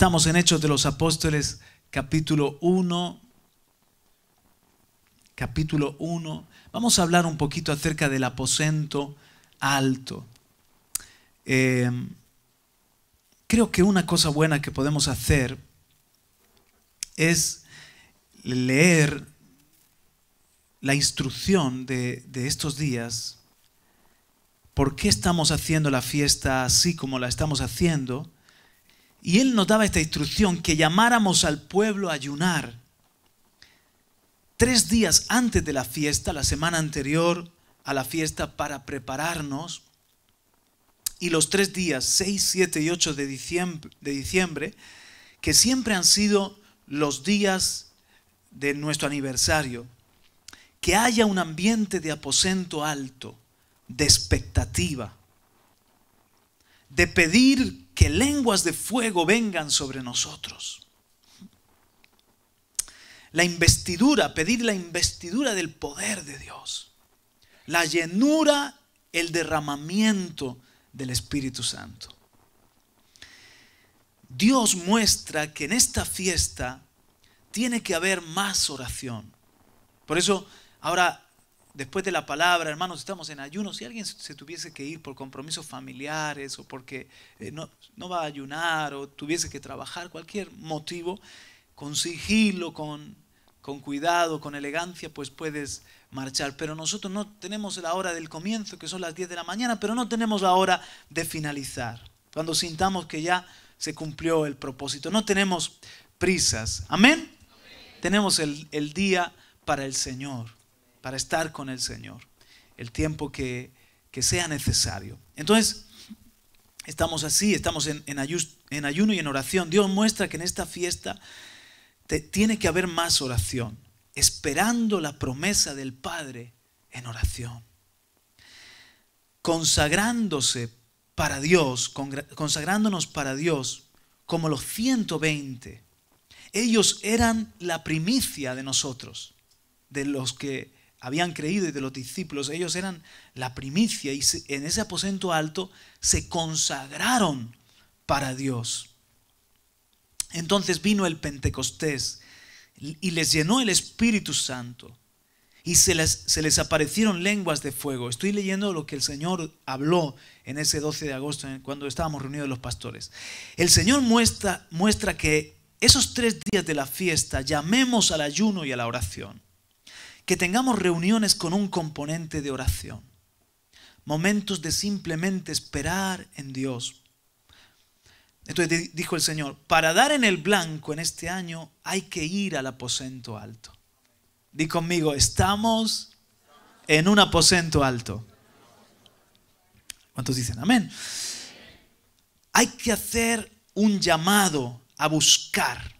Estamos en Hechos de los Apóstoles, capítulo 1. Capítulo 1. Vamos a hablar un poquito acerca del aposento alto. Em, creo que una cosa buena que podemos hacer es leer la instrucción de estos días, por qué estamos haciendo la fiesta así como la estamos haciendo, y él nos daba esta instrucción, que llamáramos al pueblo a ayunar. Tres días antes de la fiesta, la semana anterior a la fiesta, para prepararnos. Y los tres días, 6, 7 y 8 de diciembre, de diciembre que siempre han sido los días de nuestro aniversario. Que haya un ambiente de aposento alto, de expectativa, de pedir que lenguas de fuego vengan sobre nosotros. La investidura, pedir la investidura del poder de Dios. La llenura, el derramamiento del Espíritu Santo. Dios muestra que en esta fiesta tiene que haber más oración. Por eso ahora después de la palabra, hermanos, estamos en ayuno. Si alguien se tuviese que ir por compromisos familiares o porque eh, no, va a ayunar o tuviese que trabajar, cualquier motivo, con sigilo, con, cuidado, con elegancia, pues puedes marchar. Pero nosotros no tenemos la hora del comienzo, que son las 10 de la mañana, pero no tenemos la hora de finalizar. Cuando sintamos que ya se cumplió el propósito. No tenemos prisas. Amén. Tenemos el, el día para el Señor para estar con el Señor, el tiempo que, sea necesario. Entonces, estamos así, estamos en, ayuno y en oración. Dios muestra que en esta fiesta tiene que haber más oración, esperando la promesa del Padre en oración, consagrándose para Dios, consagrándonos para Dios, como los 120. Ellos eran la primicia de nosotros, de los que habían creído y de los discípulos, ellos eran la primicia y en ese aposento alto se consagraron para Dios. Entonces vino el Pentecostés y les llenó el Espíritu Santo y se les, aparecieron lenguas de fuego. Estoy leyendo lo que el Señor habló en ese 12 de agosto cuando estábamos reunidos los pastores. El Señor muestra, muestra que esos tres días de la fiesta llamemos al ayuno y a la oración que tengamos reuniones con un componente de oración, momentos de simplemente esperar en Dios. Entonces dijo el Señor, para dar en el blanco en este año hay que ir al aposento alto. Di conmigo, estamos en un aposento alto. ¿Cuántos dicen amén? Hay que hacer un llamado a buscar,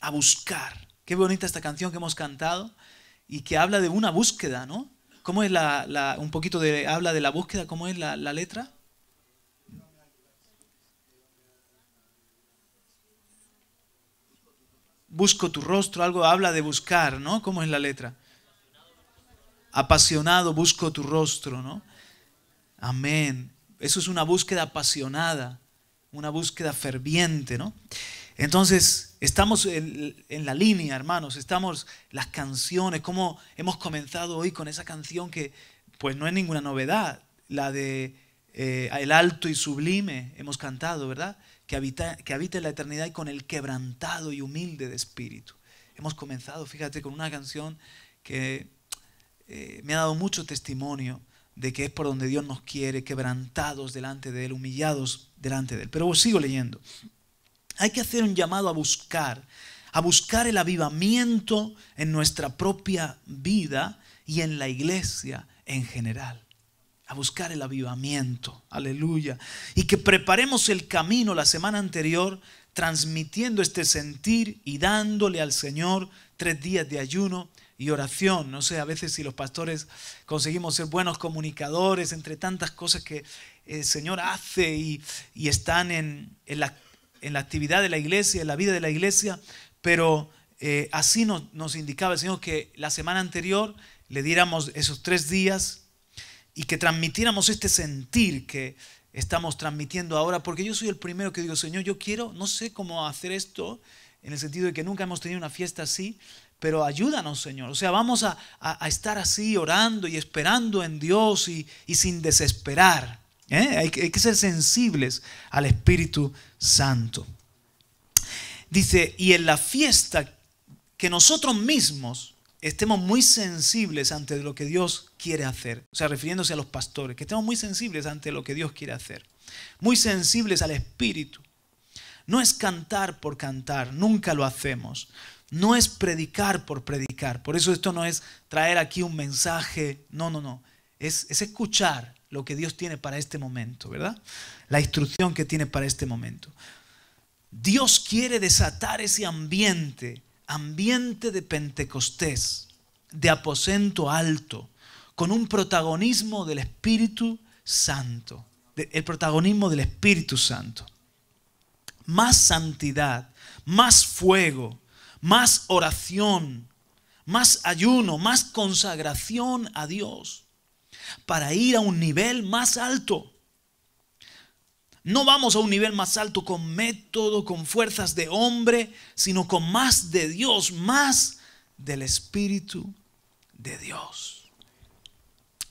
a buscar. Qué bonita esta canción que hemos cantado y que habla de una búsqueda, ¿no? ¿Cómo es la, un poquito de, habla de la búsqueda, cómo es la, la letra? Busco tu rostro, algo habla de buscar, ¿no? ¿Cómo es la letra? Apasionado, busco tu rostro, ¿no? Amén. Eso es una búsqueda apasionada, una búsqueda ferviente, ¿no? Entonces, estamos en, la línea, hermanos, estamos las canciones, como hemos comenzado hoy con esa canción que pues no es ninguna novedad, la de eh, El alto y sublime hemos cantado, ¿verdad? Que habita, que habita en la eternidad y con el quebrantado y humilde de espíritu. Hemos comenzado, fíjate, con una canción que eh, me ha dado mucho testimonio de que es por donde Dios nos quiere, quebrantados delante de Él, humillados delante de Él. Pero sigo leyendo. Hay que hacer un llamado a buscar, a buscar el avivamiento en nuestra propia vida y en la iglesia en general. A buscar el avivamiento, aleluya. Y que preparemos el camino la semana anterior transmitiendo este sentir y dándole al Señor tres días de ayuno y oración. No sé, a veces si los pastores conseguimos ser buenos comunicadores entre tantas cosas que el Señor hace y, están en, en la en la actividad de la iglesia, en la vida de la iglesia, pero eh, así nos, nos indicaba el Señor que la semana anterior le diéramos esos tres días y que transmitiéramos este sentir que estamos transmitiendo ahora, porque yo soy el primero que digo, Señor, yo quiero, no sé cómo hacer esto, en el sentido de que nunca hemos tenido una fiesta así, pero ayúdanos, Señor. O sea, vamos a, estar así orando y esperando en Dios y, sin desesperar. ¿eh? Hay, que, hay, que ser sensibles al Espíritu Santo. Dice, y en la fiesta que nosotros mismos estemos muy sensibles ante lo que Dios quiere hacer. O sea, refiriéndose a los pastores, que estemos muy sensibles ante lo que Dios quiere hacer. Muy sensibles al Espíritu. No es cantar por cantar, nunca lo hacemos. No es predicar por predicar. Por eso esto no es traer aquí un mensaje, no, no, no. Es, es escuchar, lo que Dios tiene para este momento, ¿verdad? La instrucción que tiene para este momento. Dios quiere desatar ese ambiente, ambiente de Pentecostés, de aposento alto, con un protagonismo del Espíritu Santo, el protagonismo del Espíritu Santo. Más santidad, más fuego, más oración, más ayuno, más consagración a Dios para ir a un nivel más alto. No vamos a un nivel más alto con método, con fuerzas de hombre, sino con más de Dios, más del Espíritu de Dios.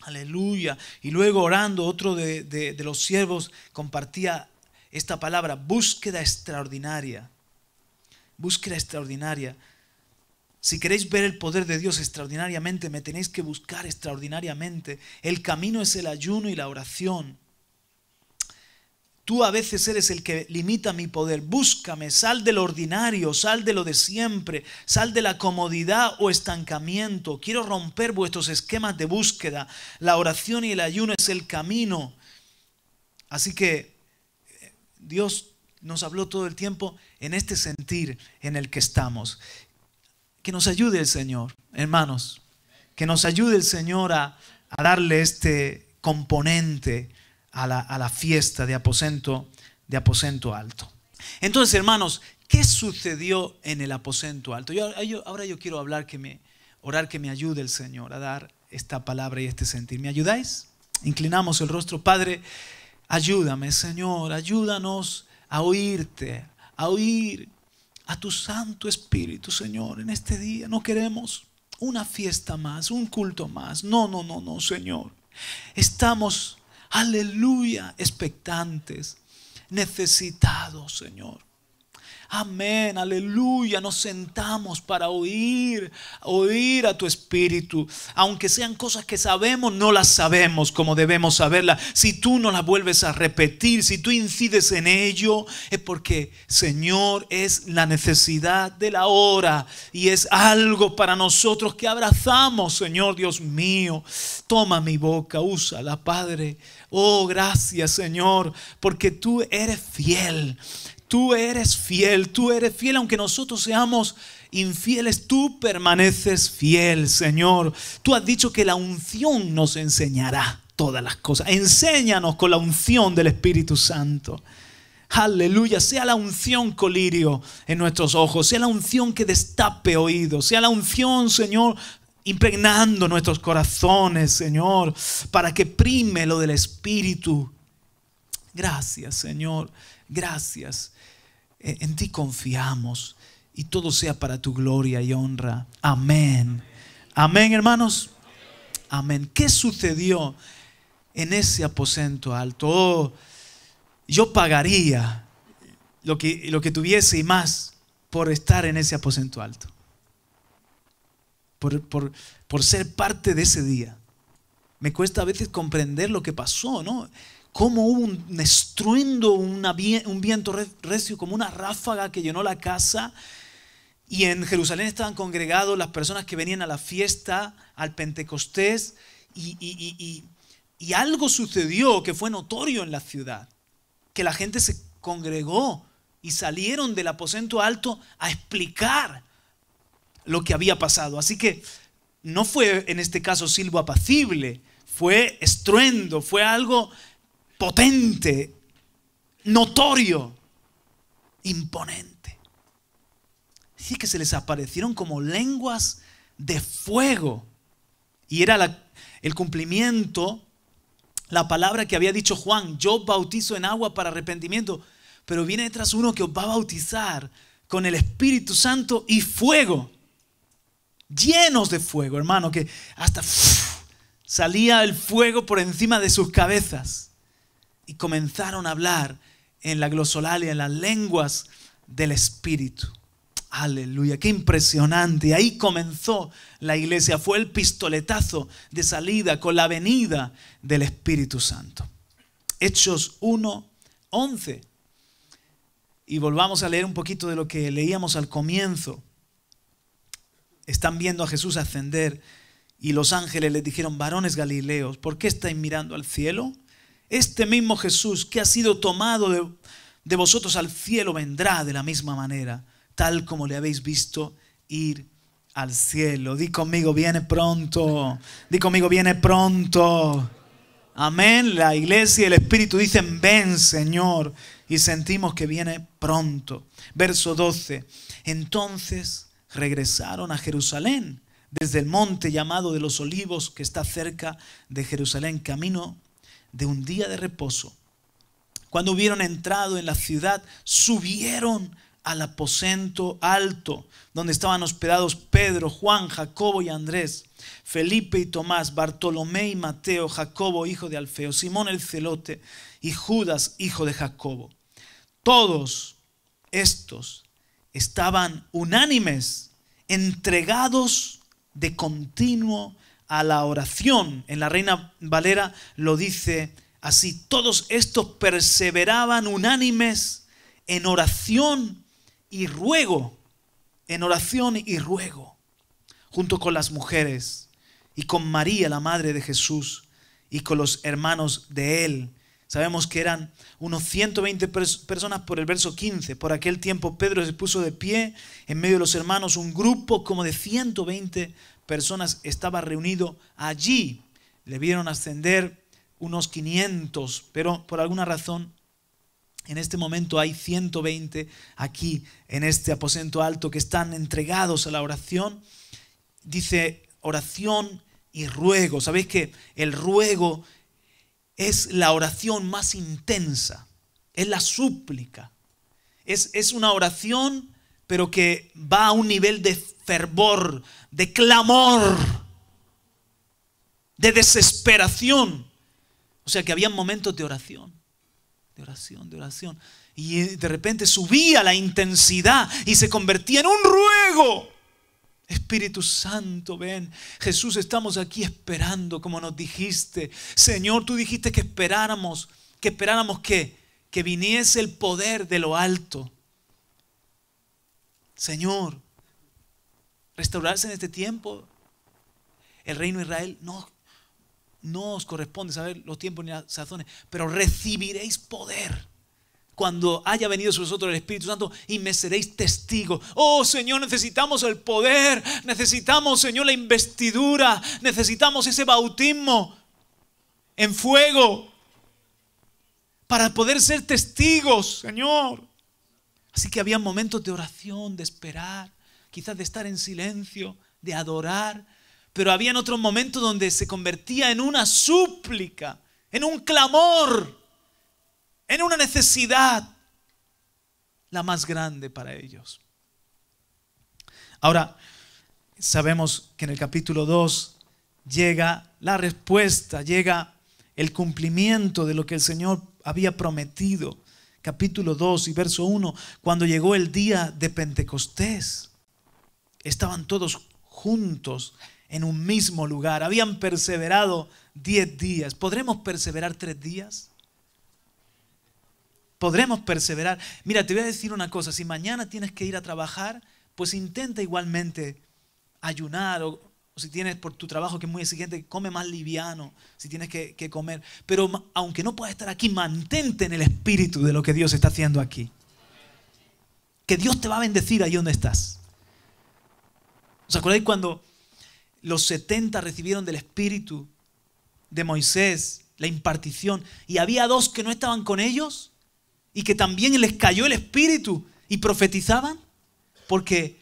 Aleluya. Y luego orando, otro de, los siervos compartía esta palabra, búsqueda extraordinaria. Búsqueda extraordinaria. Si queréis ver el poder de Dios extraordinariamente, me tenéis que buscar extraordinariamente. El camino es el ayuno y la oración. Tú a veces eres el que limita mi poder. Búscame, sal de lo ordinario, sal de lo de siempre, sal de la comodidad o estancamiento. Quiero romper vuestros esquemas de búsqueda. La oración y el ayuno es el camino. Así que eh, Dios nos habló todo el tiempo en este sentir en el que estamos. Que nos ayude el Señor, hermanos. Que nos ayude el Señor a, darle este componente a la, fiesta de aposento, de aposento alto. Entonces, hermanos, ¿qué sucedió en el aposento alto? ahora yo quiero hablar que me, orar que me ayude el Señor a dar esta palabra y este sentir. ¿Me ayudáis? Inclinamos el rostro, Padre, ayúdame, Señor, ayúdanos a oírte, a oír a tu Santo Espíritu, Señor, en este día. No queremos una fiesta más, un culto más. No, no, no, no, Señor. Estamos, aleluya, expectantes, necesitados, Señor. Amén, aleluya. Nos sentamos para oír, oír a tu espíritu. Aunque sean cosas que sabemos, no las sabemos como debemos saberlas. Si tú no las vuelves a repetir, si tú incides en ello, es porque, Señor, es la necesidad de la hora y es algo para nosotros que abrazamos, Señor Dios mío. Toma mi boca, úsala, Padre. Oh, gracias, Señor, porque tú eres fiel tú eres fiel, tú eres fiel, aunque nosotros seamos infieles, tú permaneces fiel, Señor. Tú has dicho que la unción nos enseñará todas las cosas. Enséñanos con la unción del Espíritu Santo. Aleluya, sea la unción colirio en nuestros ojos, sea la unción que destape oídos, sea la unción, Señor, impregnando nuestros corazones, Señor, para que prime lo del Espíritu. Gracias, Señor, gracias. Eh, en ti confiamos y todo sea para tu gloria y honra. Amén. Amén, hermanos. Amén. ¿Qué sucedió en ese aposento alto? Oh, yo pagaría lo que, lo que tuviese y más por estar en ese aposento alto. Por, por, por ser parte de ese día. Me cuesta a veces comprender lo que pasó, ¿no? cómo hubo un estruendo, un viento recio, como una ráfaga que llenó la casa. Y en Jerusalén estaban congregados las personas que venían a la fiesta, al Pentecostés, y, y algo sucedió que fue notorio en la ciudad, que la gente se congregó y salieron del aposento alto a explicar lo que había pasado. Así que no fue en este caso silbo apacible, fue estruendo, fue algo potente, notorio, imponente. Sí que se les aparecieron como lenguas de fuego. Y era el cumplimiento, la palabra que había dicho Juan, yo bautizo en agua para arrepentimiento, pero viene detrás uno que os va a bautizar con el Espíritu Santo y fuego. Llenos de fuego, hermano, que hasta salía el fuego por encima de sus cabezas y comenzaron a hablar en la glosolalia, en las lenguas del Espíritu. Aleluya, qué impresionante. Ahí comenzó la iglesia. Fue el pistoletazo de salida con la venida del Espíritu Santo. Hechos 1, 11. Y volvamos a leer un poquito de lo que leíamos al comienzo. Están viendo a Jesús ascender y los ángeles les dijeron, varones galileos, ¿por qué estáis mirando al cielo? Este mismo Jesús que ha sido tomado de, vosotros al cielo vendrá de la misma manera, tal como le habéis visto ir al cielo. Di conmigo, viene pronto. Di conmigo, viene pronto. Amén. La iglesia y el Espíritu dicen, ven Señor. Y sentimos que viene pronto. Verso 12. Entonces regresaron a Jerusalén desde el monte llamado de los olivos que está cerca de Jerusalén, camino de un día de reposo. Cuando hubieron entrado en la ciudad, subieron al aposento alto, donde estaban hospedados Pedro, Juan, Jacobo y Andrés, Felipe y Tomás, Bartolomé y Mateo, Jacobo, hijo de Alfeo, Simón el celote y Judas, hijo de Jacobo. Todos estos estaban unánimes, entregados de continuo a la oración. En la Reina Valera lo dice así, todos estos perseveraban unánimes en oración y ruego, en oración y ruego, junto con las mujeres y con María, la Madre de Jesús, y con los hermanos de él. Sabemos que eran unos 120 personas por el verso 15. Por aquel tiempo Pedro se puso de pie en medio de los hermanos, un grupo como de 120 personas estaba reunido allí. Le vieron ascender unos 500, pero por alguna razón en este momento hay 120 aquí en este aposento alto que están entregados a la oración. Dice oración y ruego. Sabéis que el ruego es la oración más intensa, es la súplica. Es, es una oración, pero que va a un nivel de fervor, de clamor, de desesperación. O sea que había momentos de oración, de oración, de oración. Y eh, de repente subía la intensidad y se convertía en un ruego. Espíritu Santo, ven. Jesús, estamos aquí esperando, como nos dijiste. Señor, tú dijiste que esperáramos, que esperáramos que, que viniese el poder de lo alto. Señor, restaurarse en este tiempo. El reino de Israel no, no os corresponde saber los tiempos ni las sazones, pero recibiréis poder cuando haya venido sobre vosotros el Espíritu Santo y me seréis testigos. Oh Señor, necesitamos el poder, necesitamos Señor la investidura, necesitamos ese bautismo en fuego para poder ser testigos, Señor. Así que había momentos de oración, de esperar quizás de estar en silencio, de adorar, pero había en otros momentos donde se convertía en una súplica, en un clamor, en una necesidad, la más grande para ellos. Ahora, sabemos que en el capítulo 2 llega la respuesta, llega el cumplimiento de lo que el Señor había prometido. Capítulo 2 y verso 1, cuando llegó el día de Pentecostés estaban todos juntos en un mismo lugar. Habían perseverado diez días. ¿Podremos perseverar tres días? ¿Podremos perseverar? Mira, te voy a decir una cosa. Si mañana tienes que ir a trabajar, pues intenta igualmente ayunar o, si tienes por tu trabajo que es muy exigente, come más liviano, si tienes que, que comer. Pero aunque no puedas estar aquí, mantente en el espíritu de lo que Dios está haciendo aquí. Que Dios te va a bendecir ahí donde estás. ¿Os acordáis cuando los 70 recibieron del Espíritu de Moisés la impartición y había dos que no estaban con ellos y que también les cayó el Espíritu y profetizaban? Porque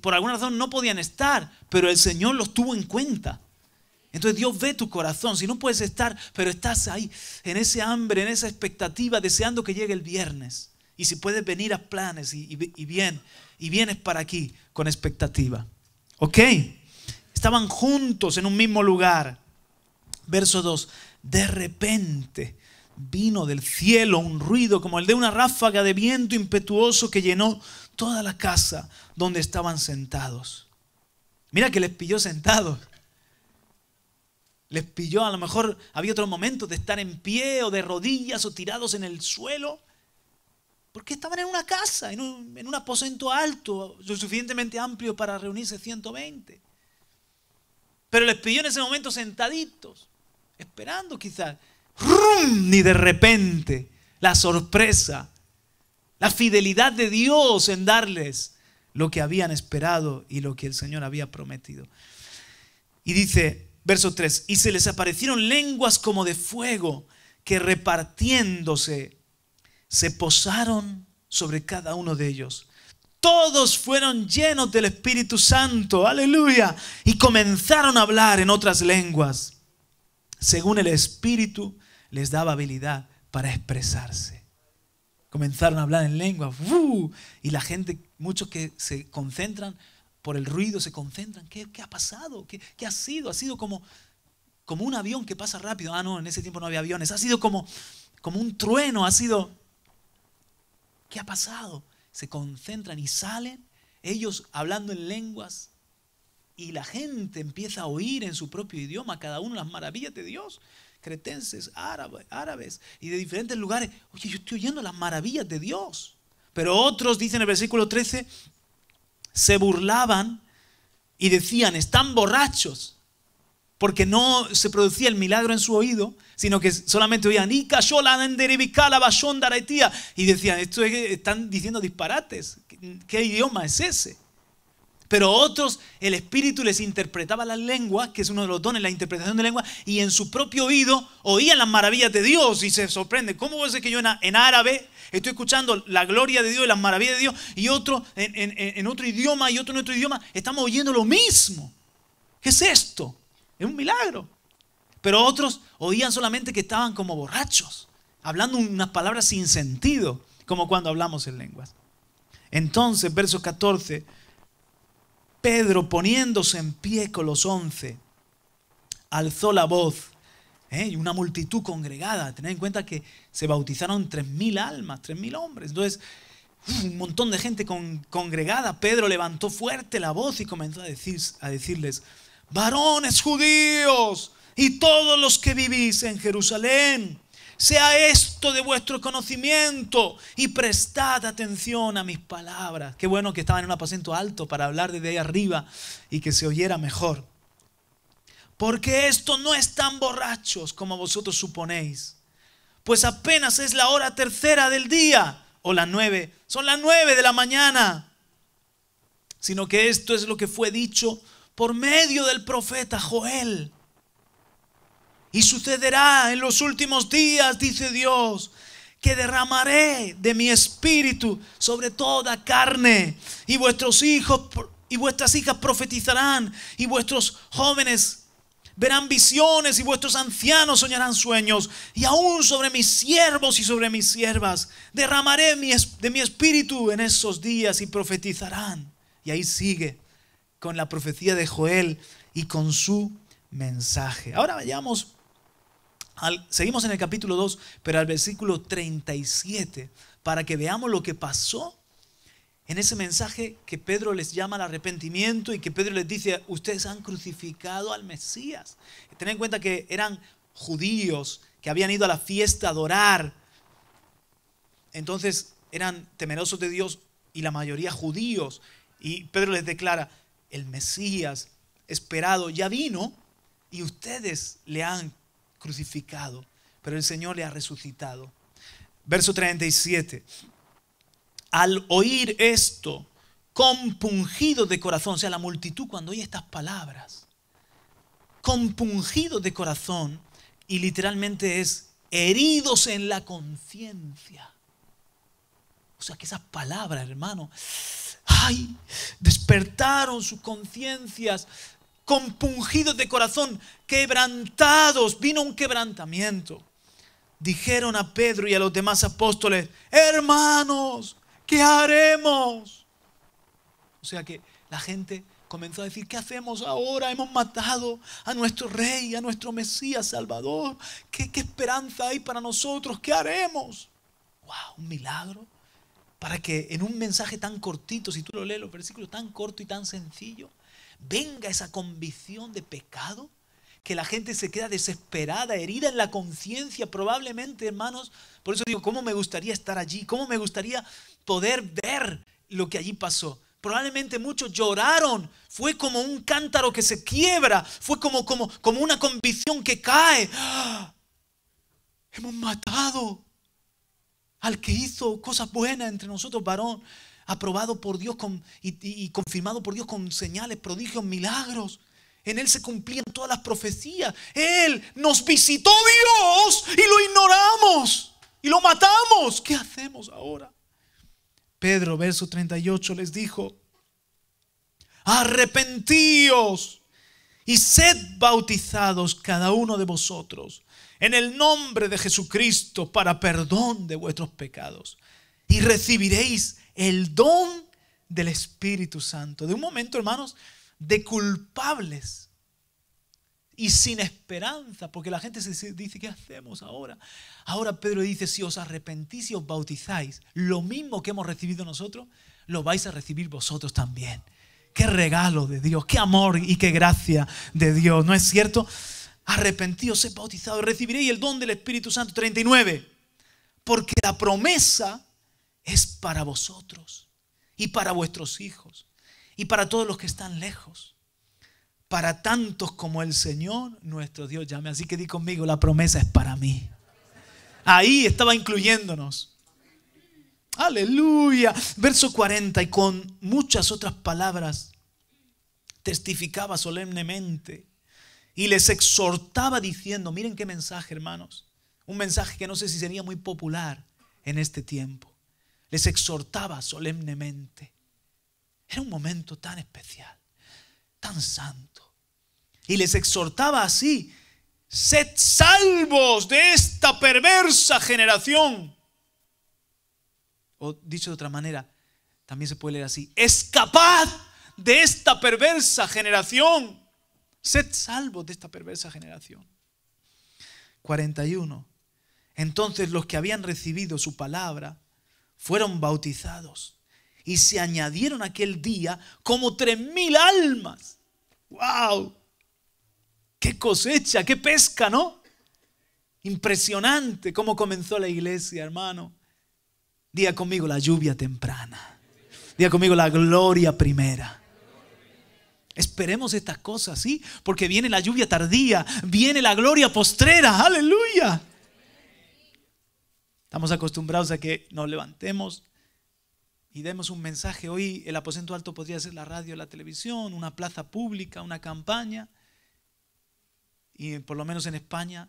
por alguna razón no podían estar, pero el Señor los tuvo en cuenta. Entonces Dios ve tu corazón. Si no puedes estar, pero estás ahí, en ese hambre, en esa expectativa, deseando que llegue el viernes. Y si puedes venir a planes y bien, y vienes para aquí con expectativa. ¿Ok? Estaban juntos en un mismo lugar. Verso 2. De repente vino del cielo un ruido como el de una ráfaga de viento impetuoso que llenó toda la casa donde estaban sentados. Mira que les pilló sentados. Les pilló, a lo mejor había otros momentos de estar en pie o de rodillas o tirados en el suelo. Porque estaban en una casa, en un, aposento alto, lo suficientemente amplio para reunirse 120. Pero les pidió en ese momento sentaditos, esperando quizás. ¡Rum! Y de repente, la sorpresa, la fidelidad de Dios en darles lo que habían esperado y lo que el Señor había prometido. Y dice, verso 3, y se les aparecieron lenguas como de fuego que repartiéndose se posaron sobre cada uno de ellos. Todos fueron llenos del Espíritu Santo, aleluya, y comenzaron a hablar en otras lenguas. Según el Espíritu les daba habilidad para expresarse. Comenzaron a hablar en lenguas, y la gente, muchos que se concentran por el ruido, se concentran. ¿Qué, ha pasado? ¿Qué, ¿Qué, ha sido? Ha sido como, como un avión que pasa rápido. Ah, no, en ese tiempo no había aviones. Ha sido como, como un trueno, ha sido ¿Qué ha pasado? Se concentran y salen, ellos hablando en lenguas, y la gente empieza a oír en su propio idioma cada uno las maravillas de Dios. Cretenses, árabes, árabes y de diferentes lugares. Oye, yo estoy oyendo las maravillas de Dios. Pero otros, dicen en el versículo 13, se burlaban y decían, están borrachos porque no se producía el milagro en su oído, sino que solamente oían, y la y decían, esto es que están diciendo disparates, ¿Qué, idioma es ese? Pero otros, el Espíritu les interpretaba las lengua, que es uno de los dones, la interpretación de lengua, y en su propio oído oían las maravillas de Dios y se sorprende, ¿cómo ser que yo en árabe estoy escuchando la gloria de Dios y las maravillas de Dios y otro en, en otro idioma y otro en otro idioma estamos oyendo lo mismo? ¿Qué es esto? Es un milagro. Pero otros oían solamente que estaban como borrachos, hablando unas palabras sin sentido, como cuando hablamos en lenguas. Entonces, verso 14, Pedro poniéndose en pie con los once, alzó la voz. ¿eh? Y una multitud congregada. Tened en cuenta que se bautizaron 3.000 almas, 3.000 hombres. Entonces, un montón de gente congregada. Pedro levantó fuerte la voz y comenzó a decirles, varones judíos y todos los que vivís en Jerusalén, sea esto de vuestro conocimiento y prestad atención a mis palabras. Qué bueno que estaba en un apacento alto para hablar desde ahí arriba y que se oyera mejor. Porque esto no es tan borrachos como vosotros suponéis, pues apenas es la hora tercera del día, o las nueve, son las nueve de la mañana, sino que esto es lo que fue dicho por medio del profeta Joel. Y sucederá en los últimos días, dice Dios, que derramaré de mi espíritu sobre toda carne. Y vuestros hijos y vuestras hijas profetizarán. Y vuestros jóvenes verán visiones. Y vuestros ancianos soñarán sueños. Y aún sobre mis siervos y sobre mis siervas derramaré de mi espíritu en esos días y profetizarán. Y ahí sigue con la profecía de Joel y con su mensaje. Ahora vayamos, al, seguimos en el capítulo 2, pero al versículo 37, para que veamos lo que pasó en ese mensaje que Pedro les llama al arrepentimiento y que Pedro les dice, ustedes han crucificado al Mesías. Ten en cuenta que eran judíos que habían ido a la fiesta a adorar. Entonces eran temerosos de Dios y la mayoría judíos. Y Pedro les declara, el Mesías esperado ya vino y ustedes le han crucificado, pero el Señor le ha resucitado. Verso 37. Al oír esto, compungido de corazón, o sea, la multitud cuando oye estas palabras, compungido de corazón, y literalmente es heridos en la conciencia. O sea, que esas palabras, hermano, ay, despertaron sus conciencias, compungidos de corazón, quebrantados, vino un quebrantamiento. Dijeron a Pedro y a los demás apóstoles, hermanos, ¿qué haremos? O sea que la gente comenzó a decir, ¿qué hacemos ahora? Hemos matado a nuestro rey, a nuestro Mesías Salvador. ¿Qué, esperanza hay para nosotros? ¿Qué haremos? ¡Wow! Un milagro para que en un mensaje tan cortito, si tú lo lees, los versículos tan corto y tan sencillo, venga esa convicción de pecado, que la gente se queda desesperada, herida en la conciencia, probablemente, hermanos. Por eso digo, ¿cómo me gustaría estar allí? ¿Cómo me gustaría poder ver lo que allí pasó? Probablemente muchos lloraron. Fue como un cántaro que se quiebra. Fue como, como, como una convicción que cae. ¡Ah! Hemos matado al que hizo cosas buenas entre nosotros, varón, aprobado por Dios y, confirmado por Dios con señales, prodigios, milagros. En Él se cumplían todas las profecías. Él nos visitó Dios y lo ignoramos y lo matamos. ¿Qué hacemos ahora? Pedro, verso 38, les dijo, arrepentíos y sed bautizados cada uno de vosotros en el nombre de Jesucristo para perdón de vuestros pecados. Y recibiréis el don del Espíritu Santo. De un momento, hermanos, de culpables y sin esperanza, porque la gente se dice, ¿qué hacemos ahora? Ahora Pedro dice, si os arrepentís y os bautizáis, lo mismo que hemos recibido nosotros, lo vais a recibir vosotros también. Qué regalo de Dios, qué amor y qué gracia de Dios, ¿no es cierto? Arrepentidos, sed bautizado, recibiréis el don del Espíritu Santo. 39. Porque la promesa es para vosotros y para vuestros hijos y para todos los que están lejos, para tantos como el Señor nuestro Dios llame. Así que di conmigo, la promesa es para mí. Ahí estaba incluyéndonos. Aleluya. Verso 40 y con muchas otras palabras testificaba solemnemente y les exhortaba diciendo, miren qué mensaje hermanos, un mensaje que no sé si sería muy popular en este tiempo. Les exhortaba solemnemente. Era un momento tan especial, tan santo. Y les exhortaba así, sed salvos de esta perversa generación. O dicho de otra manera, también se puede leer así, escapad de esta perversa generación Sed salvos de esta perversa generación. 41. Entonces los que habían recibido su palabra fueron bautizados y se añadieron aquel día como tres mil almas. ¡Wow! ¡Qué cosecha! ¡Qué pesca, ¿no? Impresionante cómo comenzó la iglesia, hermano. Día conmigo la lluvia temprana. Día conmigo la gloria primera. Esperemos estas cosas, ¿sí? Porque viene la lluvia tardía, viene la gloria postrera, aleluya. Estamos acostumbrados a que nos levantemos y demos un mensaje. Hoy el aposento alto podría ser la radio, la televisión, una plaza pública, una campaña. Y por lo menos en España,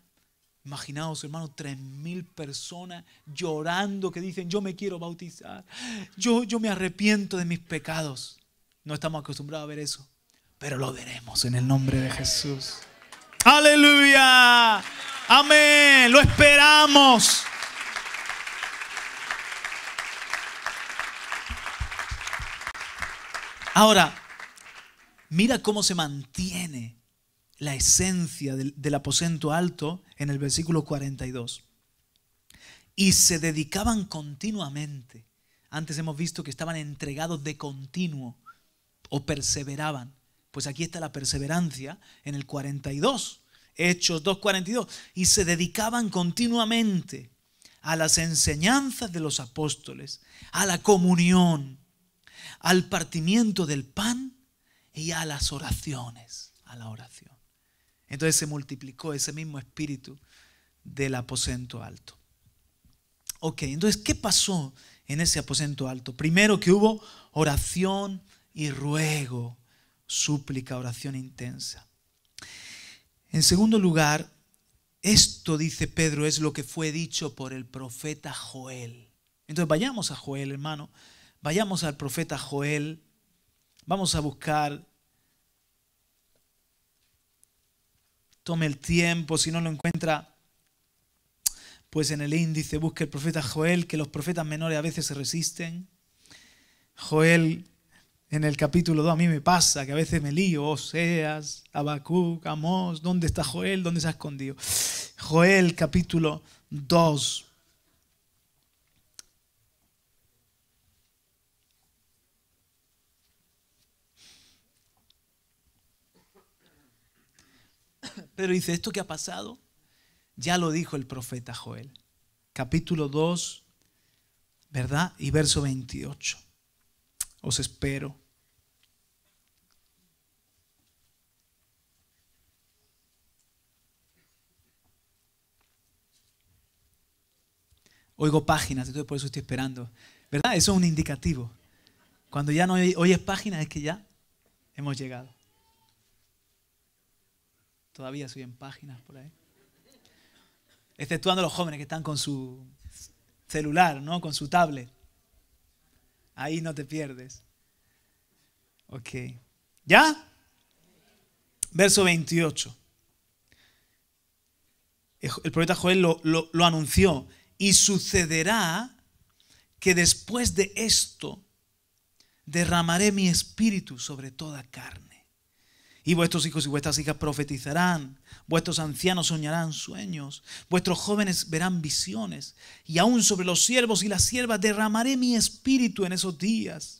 imaginaos, hermano, tres mil personas llorando que dicen, yo me quiero bautizar, yo, yo me arrepiento de mis pecados. No estamos acostumbrados a ver eso pero lo veremos en el nombre de Jesús. Aleluya. Amén. Lo esperamos. Ahora, mira cómo se mantiene la esencia del, aposento alto en el versículo 42. Y se dedicaban continuamente. Antes hemos visto que estaban entregados de continuo o perseveraban. Pues aquí está la perseverancia en el 42, Hechos 2.42. Y se dedicaban continuamente a las enseñanzas de los apóstoles, a la comunión, al partimiento del pan y a las oraciones, a la oración. Entonces se multiplicó ese mismo espíritu del aposento alto. Ok, entonces, ¿qué pasó en ese aposento alto? Primero que hubo oración y ruego súplica, oración intensa. En segundo lugar, esto, dice Pedro, es lo que fue dicho por el profeta Joel. Entonces vayamos a Joel, hermano. Vayamos al profeta Joel. Vamos a buscar. Tome el tiempo, si no lo encuentra, pues en el índice busque el profeta Joel, que los profetas menores a veces se resisten. Joel en el capítulo 2. A mí me pasa que a veces me lío, Oseas, Abacuc, Amós, ¿dónde está Joel? ¿Dónde se ha escondido? Joel capítulo 2. Pero dice, ¿esto que ha pasado? Ya lo dijo el profeta Joel. Capítulo 2, ¿verdad? Y verso 28. Os espero. Oigo páginas, entonces por eso estoy esperando. ¿Verdad? Eso es un indicativo. Cuando ya no oyes páginas es que ya hemos llegado. Todavía soy en páginas por ahí. Exceptuando los jóvenes que están con su celular, ¿no? Con su tablet. Ahí no te pierdes. Ok. ¿Ya? Verso 28. El profeta Joel lo, lo anunció. Y sucederá que después de esto derramaré mi espíritu sobre toda carne. Y vuestros hijos y vuestras hijas profetizarán, vuestros ancianos soñarán sueños, vuestros jóvenes verán visiones, y aún sobre los siervos y las siervas derramaré mi espíritu en esos días,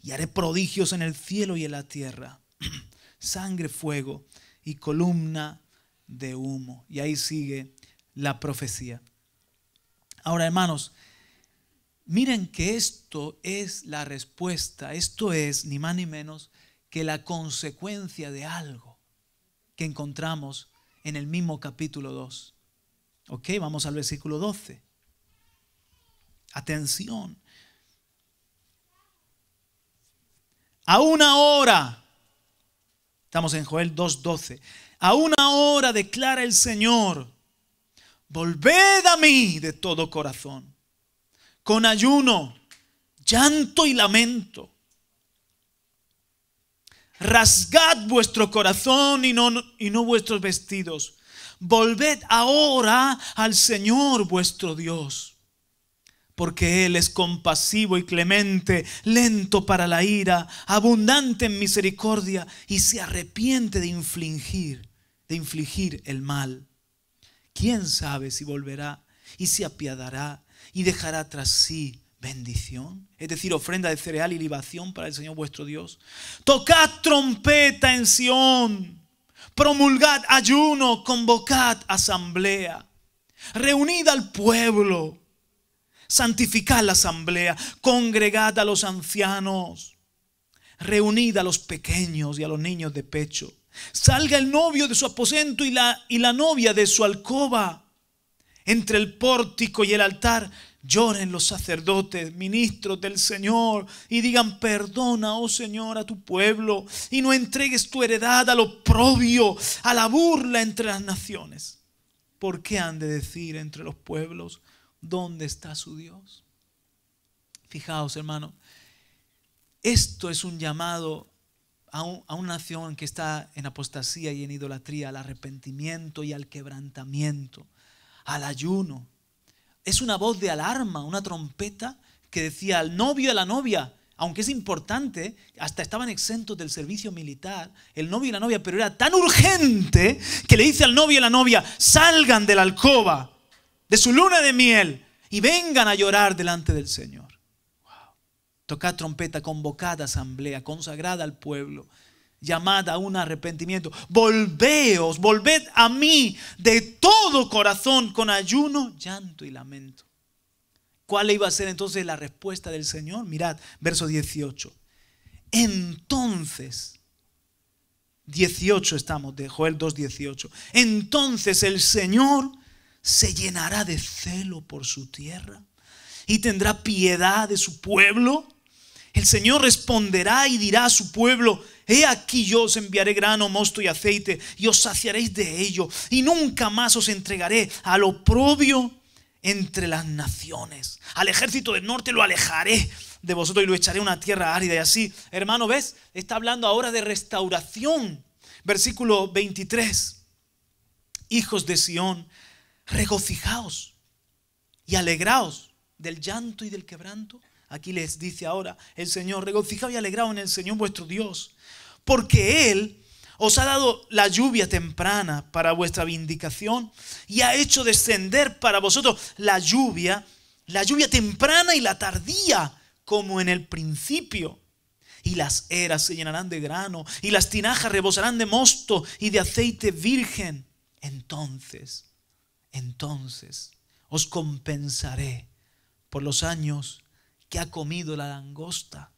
y haré prodigios en el cielo y en la tierra, sangre, fuego y columna de humo. Y ahí sigue la profecía. Ahora, hermanos, miren que esto es la respuesta, esto es ni más ni menos que la consecuencia de algo que encontramos en el mismo capítulo 2. Ok, vamos al versículo 12. Atención. A una hora, estamos en Joel 2.12, a una hora declara el Señor, volved a mí de todo corazón, con ayuno, llanto y lamento rasgad vuestro corazón y no, y no vuestros vestidos. Volved ahora al Señor vuestro Dios porque Él es compasivo y clemente, lento para la ira, abundante en misericordia y se arrepiente de infligir, de infligir el mal. ¿Quién sabe si volverá y se apiadará y dejará tras sí bendición, es decir, ofrenda de cereal y libación para el Señor vuestro Dios. Tocad trompeta en Sión, promulgad ayuno, convocad asamblea, reunid al pueblo, santificad la asamblea, congregad a los ancianos, reunid a los pequeños y a los niños de pecho. Salga el novio de su aposento y la, y la novia de su alcoba entre el pórtico y el altar Lloren los sacerdotes, ministros del Señor, y digan, perdona, oh Señor, a tu pueblo, y no entregues tu heredad a lo oprobio, a la burla entre las naciones. ¿Por qué han de decir entre los pueblos, dónde está su Dios? Fijaos, hermano, esto es un llamado a, a, una nación que está en apostasía y en idolatría, al arrepentimiento y al quebrantamiento, al ayuno, es una voz de alarma, una trompeta que decía al novio y a la novia, aunque es importante, hasta estaban exentos del servicio militar, el novio y la novia, pero era tan urgente que le dice al novio y a la novia, salgan de la alcoba, de su luna de miel, y vengan a llorar delante del Señor. Wow. Tocad trompeta, convocad asamblea, consagrada al pueblo, llamada a un arrepentimiento. Volveos, volved a mí de todo corazón con ayuno, llanto y lamento. ¿Cuál iba a ser entonces la respuesta del Señor? Mirad, verso 18. Entonces, 18 estamos de Joel 2.18. Entonces el Señor se llenará de celo por su tierra y tendrá piedad de su pueblo el Señor responderá y dirá a su pueblo, He aquí yo os enviaré grano, mosto y aceite, y os saciaréis de ello, y nunca más os entregaré a lo oprobio entre las naciones. Al ejército del norte lo alejaré de vosotros y lo echaré a una tierra árida. Y así, hermano, ¿ves? Está hablando ahora de restauración. Versículo 23. Hijos de Sión, regocijaos y alegraos del llanto y del quebranto Aquí les dice ahora el Señor, regocijado y alegrado en el Señor vuestro Dios, porque Él os ha dado la lluvia temprana para vuestra vindicación y ha hecho descender para vosotros la lluvia, la lluvia temprana y la tardía, como en el principio. Y las eras se llenarán de grano y las tinajas rebosarán de mosto y de aceite virgen. Entonces, entonces os compensaré por los años que ha comido la langosta,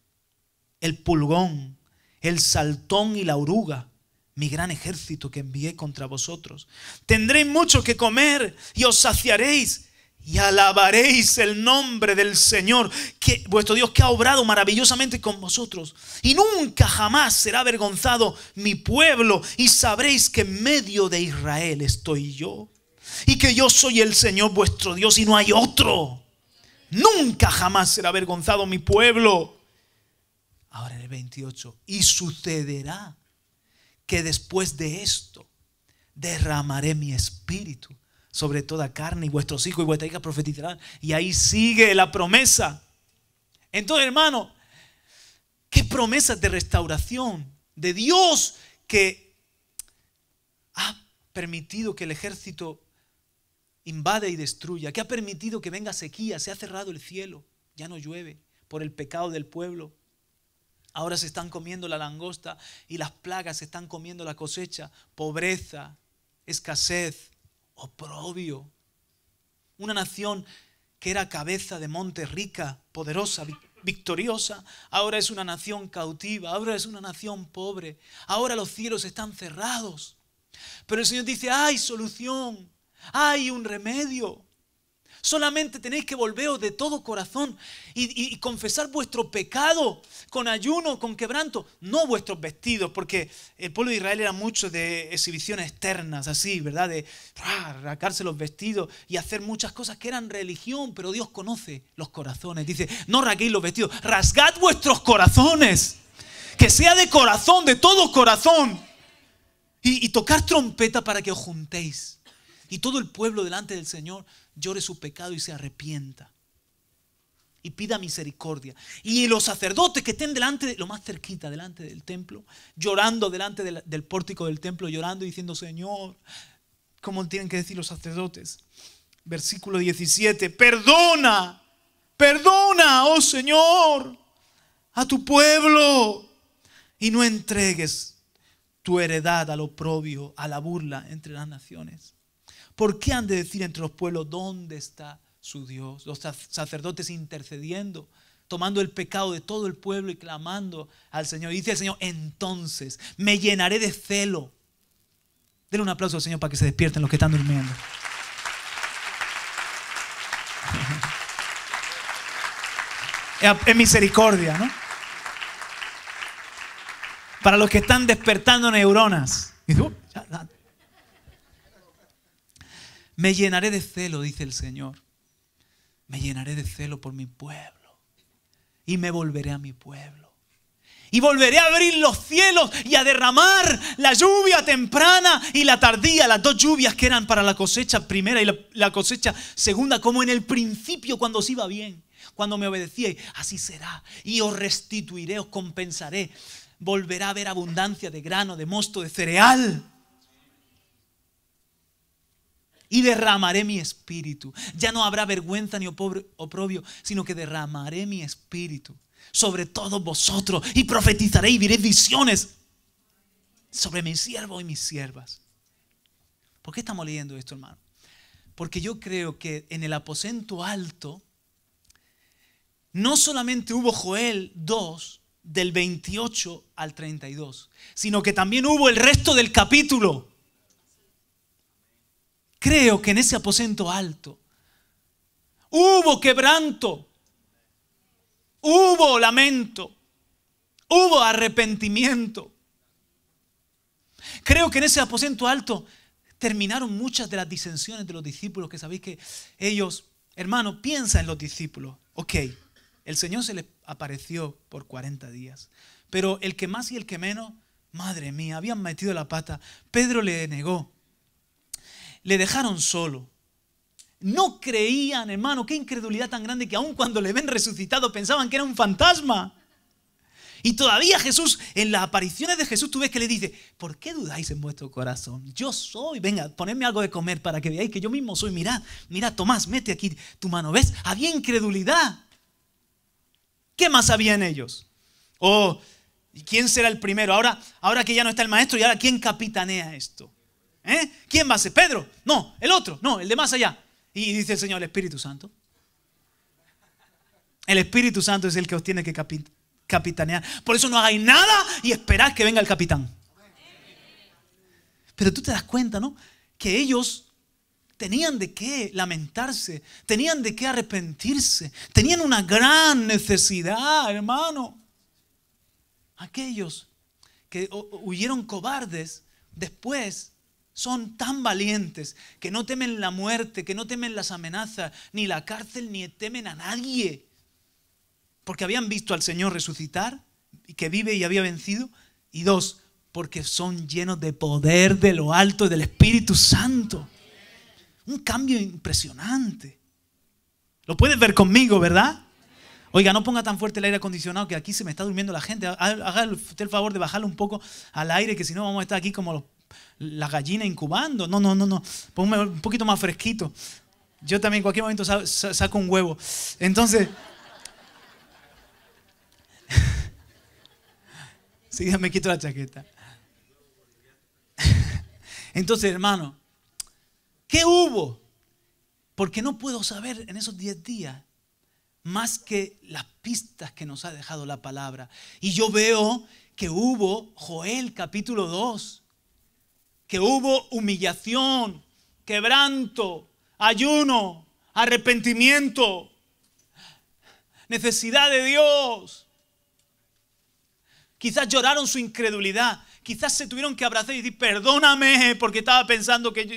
el pulgón, el saltón y la oruga, mi gran ejército que envié contra vosotros. Tendréis mucho que comer y os saciaréis y alabaréis el nombre del Señor, que, vuestro Dios que ha obrado maravillosamente con vosotros. Y nunca jamás será avergonzado mi pueblo y sabréis que en medio de Israel estoy yo. Y que yo soy el Señor vuestro Dios y no hay otro. Nunca jamás será avergonzado mi pueblo. Ahora en el 28. Y sucederá que después de esto derramaré mi espíritu sobre toda carne y vuestros hijos y vuestras hijas profetizarán. Y ahí sigue la promesa. Entonces, hermano, qué promesas de restauración de Dios que ha permitido que el ejército invade y destruya, que ha permitido que venga sequía, se ha cerrado el cielo, ya no llueve por el pecado del pueblo. Ahora se están comiendo la langosta y las plagas se están comiendo la cosecha, pobreza, escasez, oprobio. Una nación que era cabeza de monte rica, poderosa, victoriosa, ahora es una nación cautiva, ahora es una nación pobre, ahora los cielos están cerrados. Pero el Señor dice, hay solución, hay un remedio. Solamente tenéis que volveros de todo corazón y, confesar vuestro pecado con ayuno, con quebranto, no vuestros vestidos, porque el pueblo de Israel era mucho de exhibiciones externas, así, ¿verdad? De arrancarse los vestidos y hacer muchas cosas que eran religión, pero Dios conoce los corazones. Dice, no rasguéis los vestidos, rasgad vuestros corazones, que sea de corazón, de todo corazón, y, y tocar trompeta para que os juntéis y todo el pueblo delante del Señor llore su pecado y se arrepienta y pida misericordia. Y los sacerdotes que estén delante, lo más cerquita, delante del templo, llorando delante del, pórtico del templo, llorando y diciendo, Señor, como tienen que decir los sacerdotes? Versículo 17, perdona, perdona, oh Señor, a tu pueblo y no entregues tu heredad al oprobio, a la burla entre las naciones. ¿Por qué han de decir entre los pueblos dónde está su Dios? Los sacerdotes intercediendo, tomando el pecado de todo el pueblo y clamando al Señor. Y dice el Señor, entonces me llenaré de celo. Denle un aplauso al Señor para que se despierten los que están durmiendo. Es misericordia, ¿no? Para los que están despertando neuronas. Oh, me llenaré de celo, dice el Señor. Me llenaré de celo por mi pueblo. Y me volveré a mi pueblo. Y volveré a abrir los cielos y a derramar la lluvia temprana y la tardía, las dos lluvias que eran para la cosecha primera y la, cosecha segunda, como en el principio cuando os iba bien, cuando me obedecíais. Así será. Y os restituiré, os compensaré. Volverá a haber abundancia de grano, de mosto, de cereal y derramaré mi espíritu. Ya no habrá vergüenza ni oprobio, sino que derramaré mi espíritu sobre todos vosotros y profetizaré y diré visiones sobre mis siervos y mis siervas. ¿Por qué estamos leyendo esto, hermano? Porque yo creo que en el aposento alto no solamente hubo Joel 2 del 28 al 32, sino que también hubo el resto del capítulo Creo que en ese aposento alto hubo quebranto, hubo lamento, hubo arrepentimiento. Creo que en ese aposento alto terminaron muchas de las disensiones de los discípulos, que sabéis que ellos, hermano, piensa en los discípulos. Ok, el Señor se les apareció por 40 días, pero el que más y el que menos, madre mía, habían metido la pata. Pedro le negó, le dejaron solo. No creían, hermano, qué incredulidad tan grande que aun cuando le ven resucitado pensaban que era un fantasma. Y todavía Jesús, en las apariciones de Jesús, tú ves que le dice, ¿por qué dudáis en vuestro corazón? Yo soy, venga, ponedme algo de comer para que veáis que yo mismo soy. Mirad, mirad, Tomás, mete aquí tu mano. ¿Ves? Había incredulidad. ¿Qué más había en ellos? Oh, ¿quién será el primero? Ahora, ahora que ya no está el maestro, ¿y ahora quién capitanea esto? ¿Eh? ¿Quién va a ser? ¿Pedro? No, el otro, no, el de más allá. Y dice el Señor, el Espíritu Santo. El Espíritu Santo es el que os tiene que capitanear. Por eso no hagáis nada y esperad que venga el capitán. Pero tú te das cuenta, ¿no? Que ellos tenían de qué lamentarse, tenían de qué arrepentirse, tenían una gran necesidad, hermano. Aquellos que huyeron cobardes después son tan valientes que no temen la muerte, que no temen las amenazas, ni la cárcel, ni temen a nadie. Porque habían visto al Señor resucitar, y que vive y había vencido. Y dos, porque son llenos de poder de lo alto y del Espíritu Santo. Un cambio impresionante. Lo puedes ver conmigo, ¿verdad? Oiga, no ponga tan fuerte el aire acondicionado que aquí se me está durmiendo la gente. Haga usted el favor de bajarlo un poco al aire, que si no vamos a estar aquí como los la gallina incubando. No, no, no, no. Ponme un poquito más fresquito. Yo también en cualquier momento saco un huevo. Entonces... sí, me quito la chaqueta. Entonces, hermano, ¿qué hubo? Porque no puedo saber en esos 10 días más que las pistas que nos ha dejado la palabra. Y yo veo que hubo Joel capítulo 2 que hubo humillación, quebranto, ayuno, arrepentimiento, necesidad de Dios. Quizás lloraron su incredulidad. Quizás se tuvieron que abrazar y decir, perdóname porque estaba pensando que yo,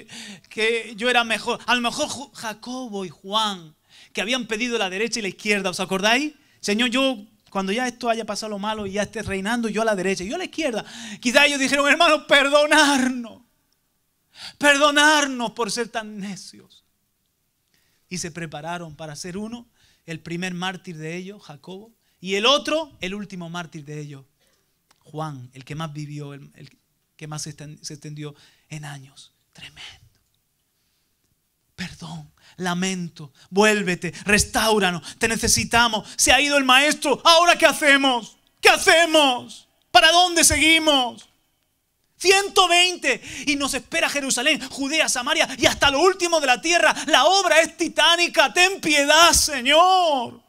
que yo era mejor. A lo mejor Jacobo y Juan, que habían pedido la derecha y la izquierda, ¿os acordáis? Señor, yo cuando ya esto haya pasado lo malo y ya esté reinando yo a la derecha y yo a la izquierda, quizá ellos dijeron, hermano, perdonarnos. Perdonarnos por ser tan necios. Y se prepararon para ser uno, el primer mártir de ellos, Jacobo, y el otro, el último mártir de ellos, Juan, el que más vivió, el que más se extendió en años. Tremendo. Perdón lamento, vuélvete, restauranos, te necesitamos, se ha ido el maestro, ahora ¿qué hacemos? ¿Qué hacemos? ¿Para dónde seguimos? 120 y nos espera Jerusalén, Judea, Samaria y hasta lo último de la tierra. La obra es titánica, ten piedad, Señor.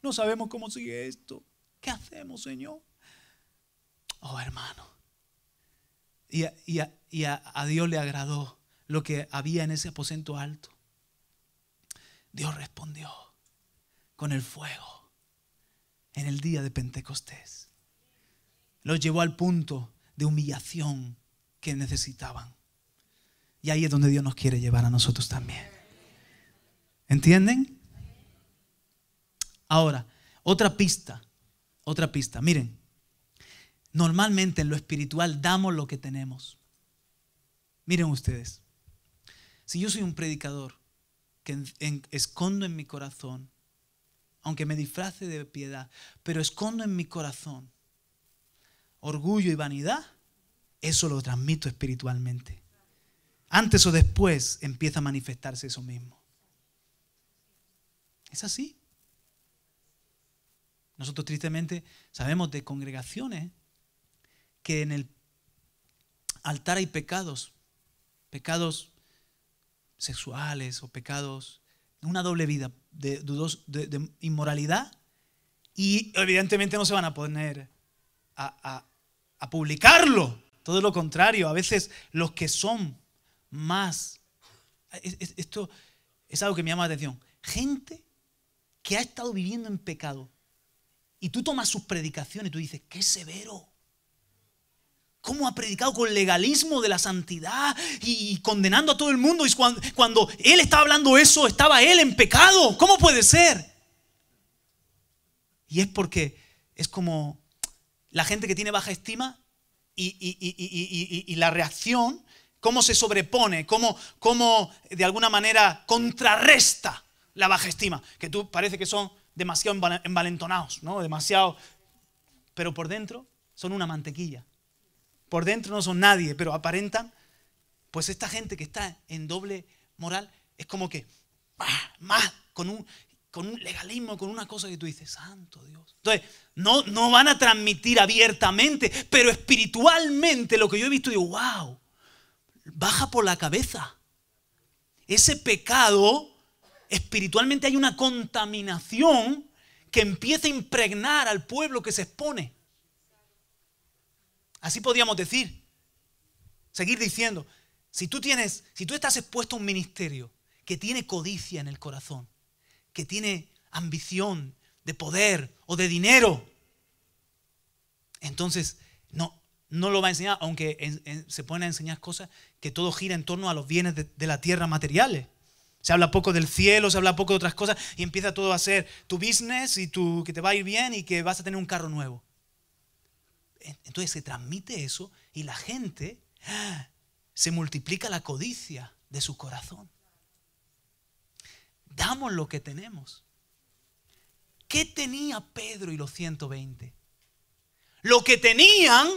No sabemos cómo sigue esto. ¿Qué hacemos, Señor? Oh, hermano. Y a Dios le agradó lo que había en ese aposento alto. Dios respondió con el fuego en el día de Pentecostés. Los llevó al punto de humillación que necesitaban. Y ahí es donde Dios nos quiere llevar a nosotros también. ¿Entienden? Ahora, otra pista, otra pista. Miren, normalmente en lo espiritual damos lo que tenemos. Miren ustedes, si yo soy un predicador que escondo en mi corazón, aunque me disfrace de piedad, pero escondo en mi corazón orgullo y vanidad, eso lo transmito espiritualmente. Antes o después empieza a manifestarse eso mismo. Es así. Nosotros tristemente sabemos de congregaciones que en el altar hay pecados, pecados sexuales o pecados, una doble vida de, dudos, de, inmoralidad y evidentemente no se van a poner a, publicarlo. Todo lo contrario, a veces los que son más... Esto es algo que me llama la atención. Gente que ha estado viviendo en pecado y tú tomas sus predicaciones y tú dices, qué severo cómo ha predicado con legalismo de la santidad y condenando a todo el mundo. Y cuando, él estaba hablando eso, estaba él en pecado. ¿Cómo puede ser? Y es porque es como la gente que tiene baja estima y, la reacción, cómo se sobrepone, cómo, cómo de alguna manera contrarresta la baja estima. Que tú parece que son demasiado envalentonados, ¿no? Demasiado. Pero por dentro son una mantequilla por dentro no son nadie, pero aparentan, pues esta gente que está en doble moral es como que más, con un, con un legalismo, con una cosa que tú dices, santo Dios. Entonces, no, no van a transmitir abiertamente, pero espiritualmente lo que yo he visto, digo, wow, baja por la cabeza. Ese pecado, espiritualmente hay una contaminación que empieza a impregnar al pueblo que se expone. Así podríamos decir, seguir diciendo, si tú tienes, si tú estás expuesto a un ministerio que tiene codicia en el corazón, que tiene ambición de poder o de dinero, entonces no, no lo va a enseñar, aunque se pueden a enseñar cosas que todo gira en torno a los bienes de, la tierra materiales. Se habla poco del cielo, se habla poco de otras cosas y empieza todo a ser tu business y tu, que te va a ir bien y que vas a tener un carro nuevo. Entonces se transmite eso y la gente ¡ah! se multiplica la codicia de su corazón. Damos lo que tenemos. ¿Qué tenía Pedro y los 120? Lo que tenían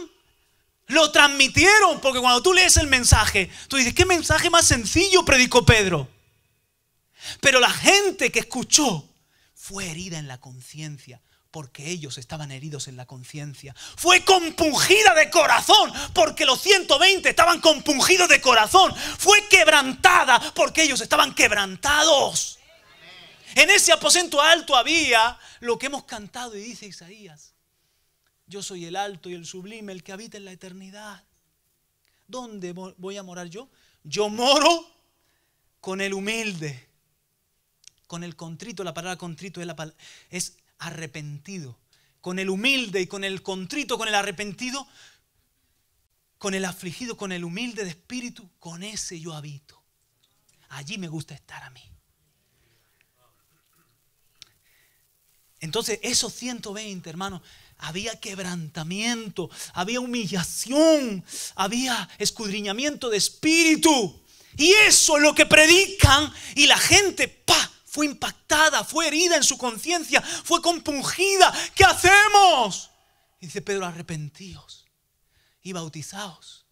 lo transmitieron, porque cuando tú lees el mensaje, tú dices, ¿qué mensaje más sencillo predicó Pedro? Pero la gente que escuchó fue herida en la conciencia porque ellos estaban heridos en la conciencia. Fue compungida de corazón porque los 120 estaban compungidos de corazón. Fue quebrantada porque ellos estaban quebrantados. En ese aposento alto había lo que hemos cantado y dice Isaías. Yo soy el alto y el sublime, el que habita en la eternidad. ¿Dónde voy a morar yo? Yo moro con el humilde, con el contrito. La palabra contrito es, la, es arrepentido, con el humilde y con el contrito, con el arrepentido, con el afligido, con el humilde de espíritu, con ese yo habito. Allí me gusta estar a mí. Entonces, esos 120, hermanos, había quebrantamiento, había humillación, había escudriñamiento de espíritu. Y eso es lo que predican y la gente, pa, fue impactada, fue herida en su conciencia, fue compungida. ¿Qué hacemos? dice Pedro, arrepentíos y bautizaos.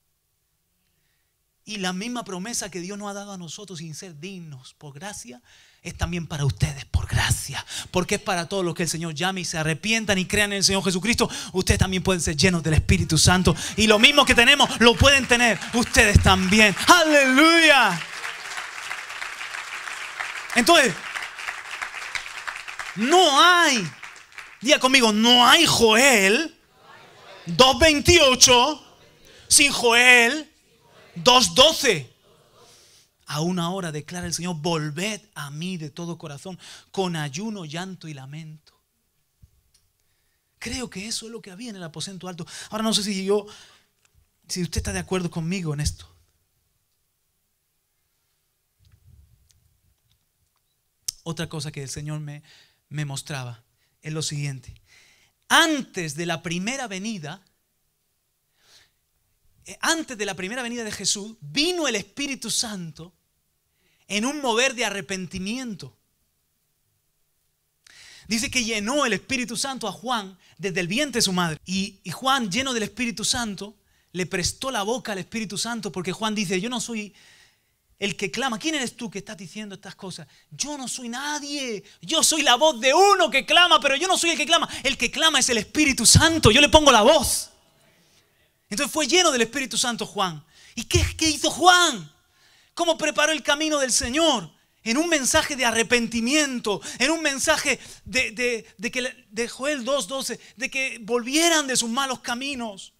Y la misma promesa que Dios nos ha dado a nosotros sin ser dignos por gracia, es también para ustedes por gracia, porque es para todos los que el Señor llame y se arrepientan y crean en el Señor Jesucristo. Ustedes también pueden ser llenos del Espíritu Santo y lo mismo que tenemos lo pueden tener ustedes también. Aleluya. Entonces, no hay, diga conmigo, no hay Joel 2.28 sin Joel 2.12. A una hora declara el Señor, volved a mí de todo corazón con ayuno, llanto y lamento. Creo que eso es lo que había en el aposento alto. Ahora no sé si yo, si usted está de acuerdo conmigo en esto. Otra cosa que el Señor me, me mostraba es lo siguiente. Antes de la primera venida, eh, antes de la primera venida de Jesús, vino el Espíritu Santo en un mover de arrepentimiento. Dice que llenó el Espíritu Santo a Juan desde el vientre de su madre. Y, y Juan, lleno del Espíritu Santo, le prestó la boca al Espíritu Santo porque Juan dice, yo no soy el que clama. ¿Quién eres tú que estás diciendo estas cosas? Yo no soy nadie. Yo soy la voz de uno que clama, pero yo no soy el que clama. El que clama es el Espíritu Santo. Yo le pongo la voz. Entonces fue lleno del Espíritu Santo Juan. ¿Y qué, que hizo Juan? ¿Cómo preparó el camino del Señor? En un mensaje de arrepentimiento, en un mensaje de, que, de Joel 2.12, de que volvieran de sus malos caminos.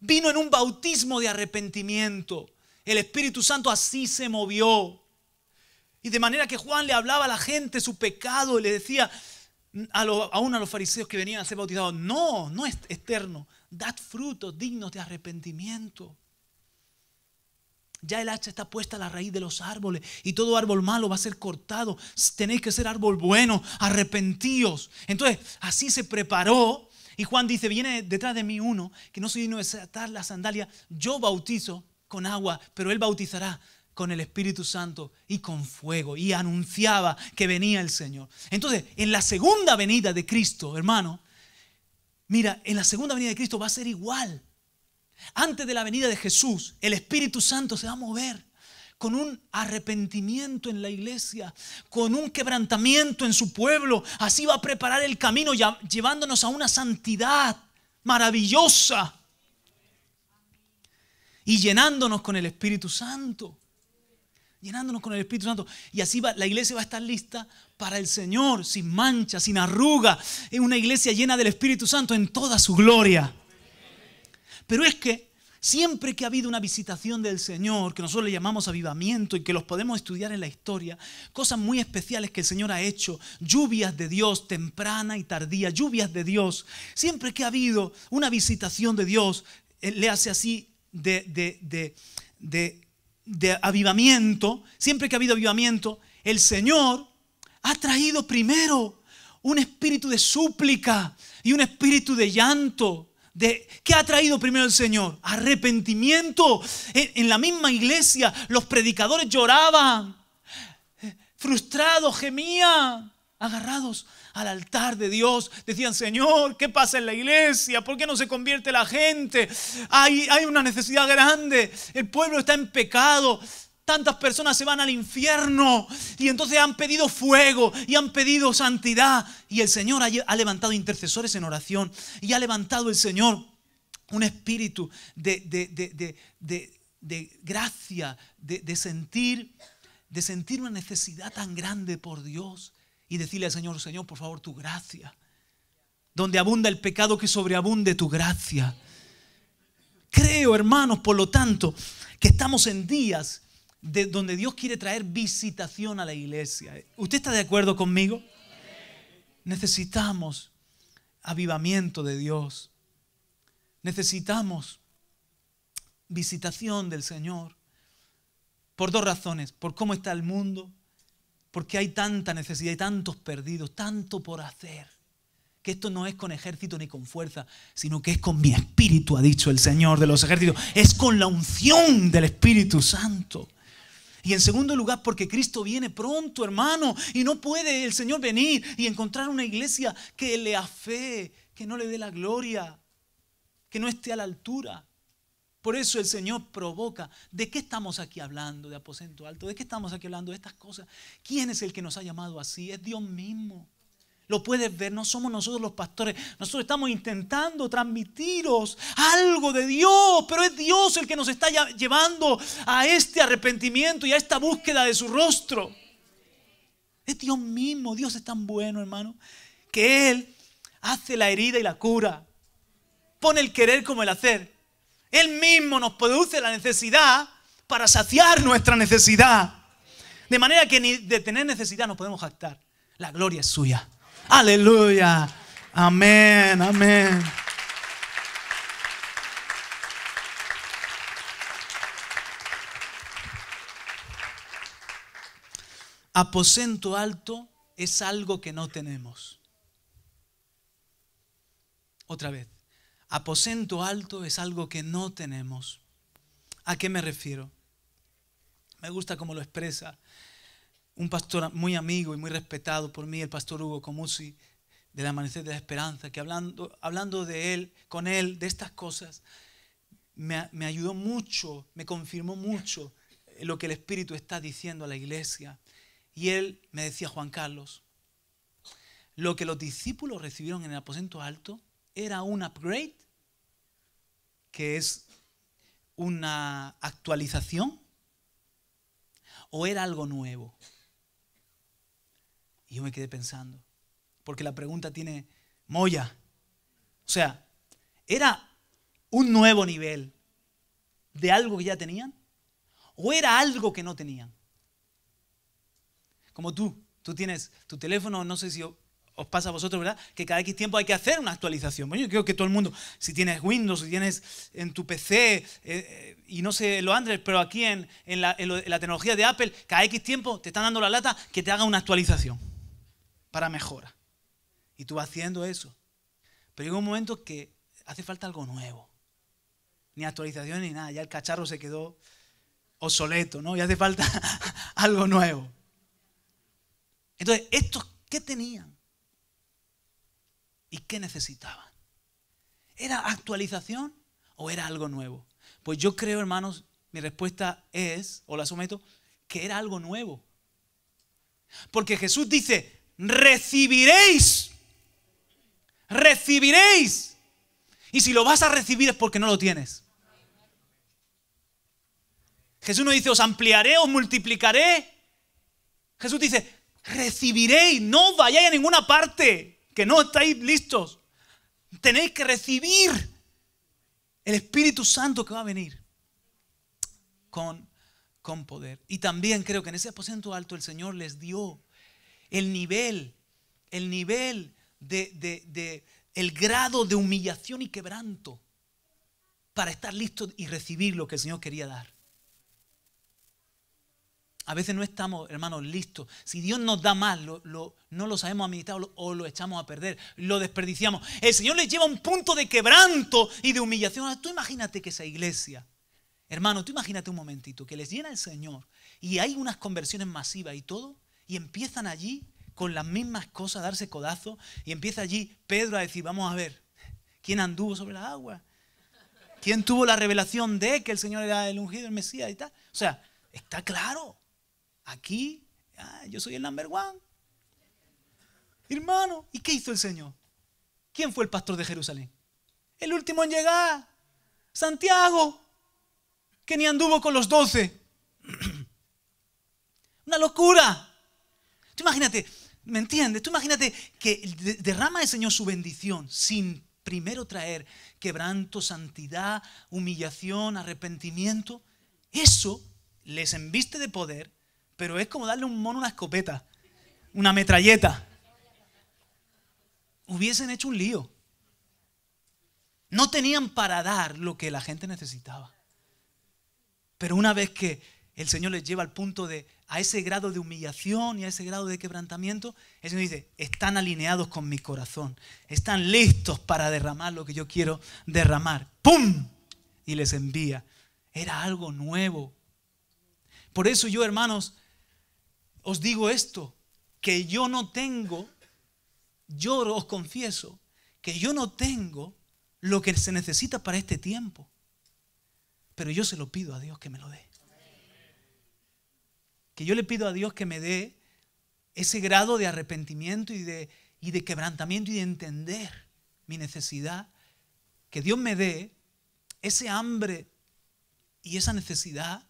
Vino en un bautismo de arrepentimiento el Espíritu Santo así se movió. Y de manera que Juan le hablaba a la gente su pecado y le decía a uno aún a los fariseos que venían a ser bautizados, no, no es eterno dad frutos dignos de arrepentimiento. Ya el hacha está puesta a la raíz de los árboles y todo árbol malo va a ser cortado. Tenéis que ser árbol bueno, arrepentíos. Entonces, así se preparó. Y Juan dice, viene detrás de mí uno que no se vino de desatar la sandalia, yo bautizo con agua, pero Él bautizará con el Espíritu Santo y con fuego. Y anunciaba que venía el Señor. Entonces, en la segunda venida de Cristo, hermano, mira, en la segunda venida de Cristo va a ser igual. Antes de la venida de Jesús, el Espíritu Santo se va a mover con un arrepentimiento en la iglesia, con un quebrantamiento en su pueblo. Así va a preparar el camino llevándonos a una santidad maravillosa y llenándonos con el Espíritu Santo. Llenándonos con el Espíritu Santo. Y así la iglesia va a estar lista para el Señor, sin mancha, sin arruga. Es una iglesia llena del Espíritu Santo en toda su gloria. Pero es que Siempre que ha habido una visitación del Señor, que nosotros le llamamos avivamiento y que los podemos estudiar en la historia, cosas muy especiales que el Señor ha hecho, lluvias de Dios temprana y tardía, lluvias de Dios, siempre que ha habido una visitación de Dios, eh, le hace así de, avivamiento, siempre que ha habido avivamiento, el Señor ha traído primero un espíritu de súplica y un espíritu de llanto. De, ¿Qué ha traído primero el Señor? Arrepentimiento. En, en la misma iglesia los predicadores lloraban, frustrados, gemían, agarrados al altar de Dios. Decían, Señor, ¿qué pasa en la iglesia? ¿Por qué no se convierte la gente? Hay, hay una necesidad grande. El pueblo está en pecado tantas personas se van al infierno y entonces han pedido fuego y han pedido santidad y el Señor ha levantado intercesores en oración y ha levantado el Señor un espíritu de, de gracia, de, sentir de sentir una necesidad tan grande por Dios y decirle al Señor, Señor, por favor, tu gracia. Donde abunda el pecado, que sobreabunde tu gracia. Creo, hermanos, por lo tanto, que estamos en días de donde Dios quiere traer visitación a la iglesia. ¿Usted está de acuerdo conmigo? Necesitamos avivamiento de Dios. Necesitamos visitación del Señor. Por dos razones, por cómo está el mundo porque hay tanta necesidad y tantos perdidos, tanto por hacer. Que esto no es con ejército ni con fuerza, sino que es con mi espíritu, ha dicho el Señor de los ejércitos. Es con la unción del Espíritu Santo. Y en segundo lugar, porque Cristo viene pronto, hermano, y no puede el Señor venir y encontrar una iglesia que le afe, que no le dé la gloria, que no esté a la altura. Por eso el Señor provoca. ¿De qué estamos aquí hablando? De aposento alto. ¿De qué estamos aquí hablando? De estas cosas. ¿Quién es el que nos ha llamado así? Es Dios mismo. Lo puedes ver, no somos nosotros los pastores. Nosotros estamos intentando transmitiros algo de Dios, pero es Dios el que nos está llevando a este arrepentimiento y a esta búsqueda de su rostro. Es Dios mismo, Dios es tan bueno, hermano, que Él hace la herida y la cura. Pone el querer como el hacer. Él mismo nos produce la necesidad para saciar nuestra necesidad. De manera que ni de tener necesidad nos podemos jactar. La gloria es suya. Aleluya. Amén, amén. Aposento alto es algo que no tenemos. Otra vez, Aposento alto es algo que no tenemos. ¿A qué me refiero? Me gusta cómo lo expresa un pastor muy amigo y muy respetado por mí, el pastor Hugo Comusi, del Amanecer de la Esperanza, que hablando, hablando de él, con él, de estas cosas, me, me ayudó mucho, me confirmó mucho lo que el Espíritu está diciendo a la iglesia. Y él me decía, Juan Carlos, lo que los discípulos recibieron en el aposento alto era un upgrade que es una actualización o era algo nuevo? Y yo me quedé pensando, porque la pregunta tiene moya. O sea, ¿era un nuevo nivel de algo que ya tenían? ¿O era algo que no tenían? Como tú, tú tienes tu teléfono, no sé si os pasa a vosotros, ¿verdad? Que cada X tiempo hay que hacer una actualización. Bueno, yo creo que todo el mundo, si tienes Windows, si tienes en tu PC, eh, eh, y no sé lo Android, pero aquí en, la, tecnología de Apple, cada X tiempo te están dando la lata que te haga una actualización para mejora. Y tú vas haciendo eso. Pero llega un momento que hace falta algo nuevo. Ni actualización ni nada. Ya el cacharro se quedó obsoleto, ¿no? Y hace falta algo nuevo. Entonces, ¿estos qué tenían? ¿Y qué necesitaban? ¿Era actualización o era algo nuevo? Pues yo creo, hermanos, mi respuesta es, o la someto, que era algo nuevo. Porque Jesús dice, recibiréis, recibiréis. Y si lo vas a recibir es porque no lo tienes. Jesús no dice, os ampliaré, os multiplicaré. Jesús dice, recibiréis, no vayáis a ninguna parte que no estáis listos. Tenéis que recibir el Espíritu Santo que va a venir con, con poder. Y también creo que en ese aposento alto el Señor les dio el nivel, el nivel de, de el grado de humillación y quebranto para estar listos y recibir lo que el Señor quería dar. A veces no estamos, hermanos, listos. Si Dios nos da más, no lo sabemos administrar o lo echamos a perder, lo desperdiciamos. El Señor les lleva a un punto de quebranto y de humillación. tú imagínate que esa iglesia, hermano, tú imagínate un momentito, que les llena el Señor y hay unas conversiones masivas y todo, y empiezan allí con las mismas cosas a darse codazo y empieza allí Pedro a decir, vamos a ver, ¿quién anduvo sobre la agua? ¿Quién tuvo la revelación de que el Señor era el ungido, el Mesías y tal? O sea, está claro. Aquí, ah, yo soy el number one. Hermano, ¿y qué hizo el Señor? ¿Quién fue el pastor de Jerusalén? El último en llegar, Santiago, que ni anduvo con los doce. Una locura. Tú imagínate, ¿me entiendes? Tú imagínate que derrama el Señor su bendición sin primero traer quebranto, santidad, humillación, arrepentimiento. Eso les embiste de poder pero es como darle un mono una escopeta, una metralleta. Hubiesen hecho un lío. No tenían para dar lo que la gente necesitaba. Pero una vez que el Señor les lleva al punto de a ese grado de humillación y a ese grado de quebrantamiento, el Señor dice, están alineados con mi corazón, están listos para derramar lo que yo quiero derramar. ¡Pum! Y les envía. Era algo nuevo. Por eso yo, hermanos, os digo esto, que yo no tengo, yo os confieso, que yo no tengo lo que se necesita para este tiempo. Pero yo se lo pido a Dios que me lo dé. Que yo le pido a Dios que me dé ese grado de arrepentimiento y de, y de quebrantamiento y de entender mi necesidad. Que Dios me dé ese hambre y esa necesidad,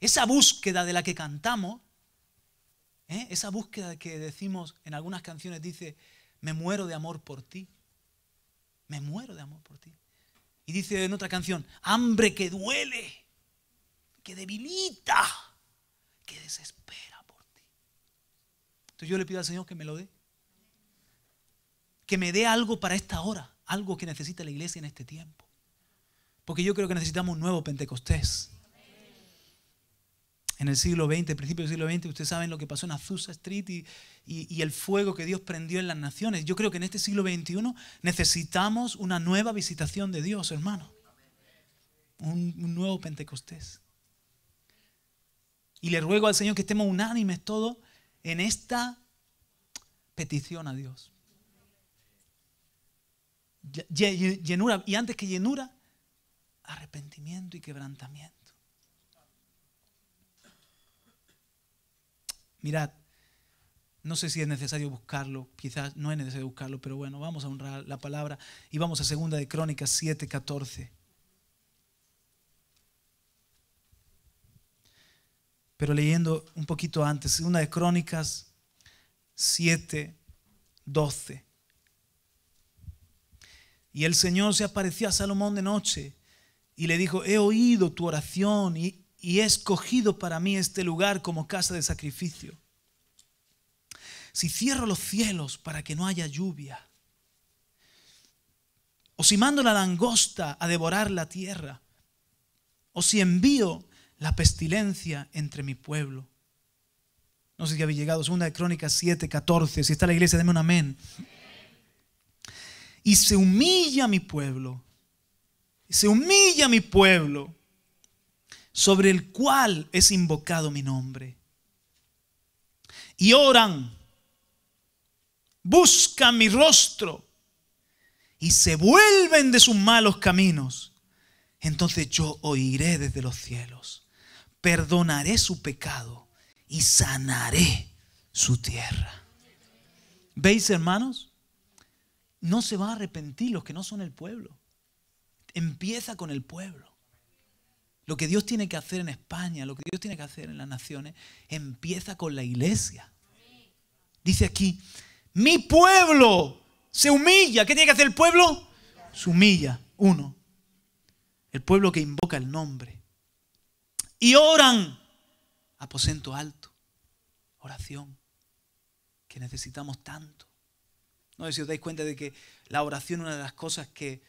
esa búsqueda de la que cantamos, ¿Eh? Esa búsqueda que decimos en algunas canciones dice, me muero de amor por ti. Me muero de amor por ti. Y dice en otra canción, hambre que duele, que debilita, que desespera por ti. Entonces yo le pido al Señor que me lo dé. Que me dé algo para esta hora, algo que necesita la iglesia en este tiempo. Porque yo creo que necesitamos un nuevo Pentecostés en el siglo XX, principio del siglo XX, ustedes saben lo que pasó en Azusa Street y, el fuego que Dios prendió en las naciones. Yo creo que en este siglo XXI necesitamos una nueva visitación de Dios, hermano. Un, un nuevo Pentecostés. Y le ruego al Señor que estemos unánimes todos en esta petición a Dios. Llenura, y antes que llenura, arrepentimiento y quebrantamiento. mirad, no sé si es necesario buscarlo, quizás no es necesario buscarlo, pero bueno, vamos a honrar la palabra y vamos a segunda de Crónicas 7, 14. Pero leyendo un poquito antes, una de Crónicas 7, 12. Y el Señor se apareció a Salomón de noche y le dijo, he oído tu oración y y he escogido para mí este lugar como casa de sacrificio. Si cierro los cielos para que no haya lluvia, o si mando la langosta a devorar la tierra, o si envío la pestilencia entre mi pueblo. No sé si había llegado, segunda de Crónicas 7, 14. Si está la iglesia, deme un amén. Y se humilla mi pueblo. Se humilla mi pueblo sobre el cual es invocado mi nombre. Y oran, buscan mi rostro y se vuelven de sus malos caminos. Entonces yo oiré desde los cielos, perdonaré su pecado y sanaré su tierra. ¿Veis, hermanos? No se van a arrepentir los que no son el pueblo. Empieza con el pueblo. Lo que Dios tiene que hacer en España, lo que Dios tiene que hacer en las naciones, empieza con la iglesia. Dice aquí, mi pueblo se humilla. ¿Qué tiene que hacer el pueblo? Se humilla, uno. El pueblo que invoca el nombre. Y oran. Aposento alto. Oración. Que necesitamos tanto. No sé si os dais cuenta de que la oración es una de las cosas que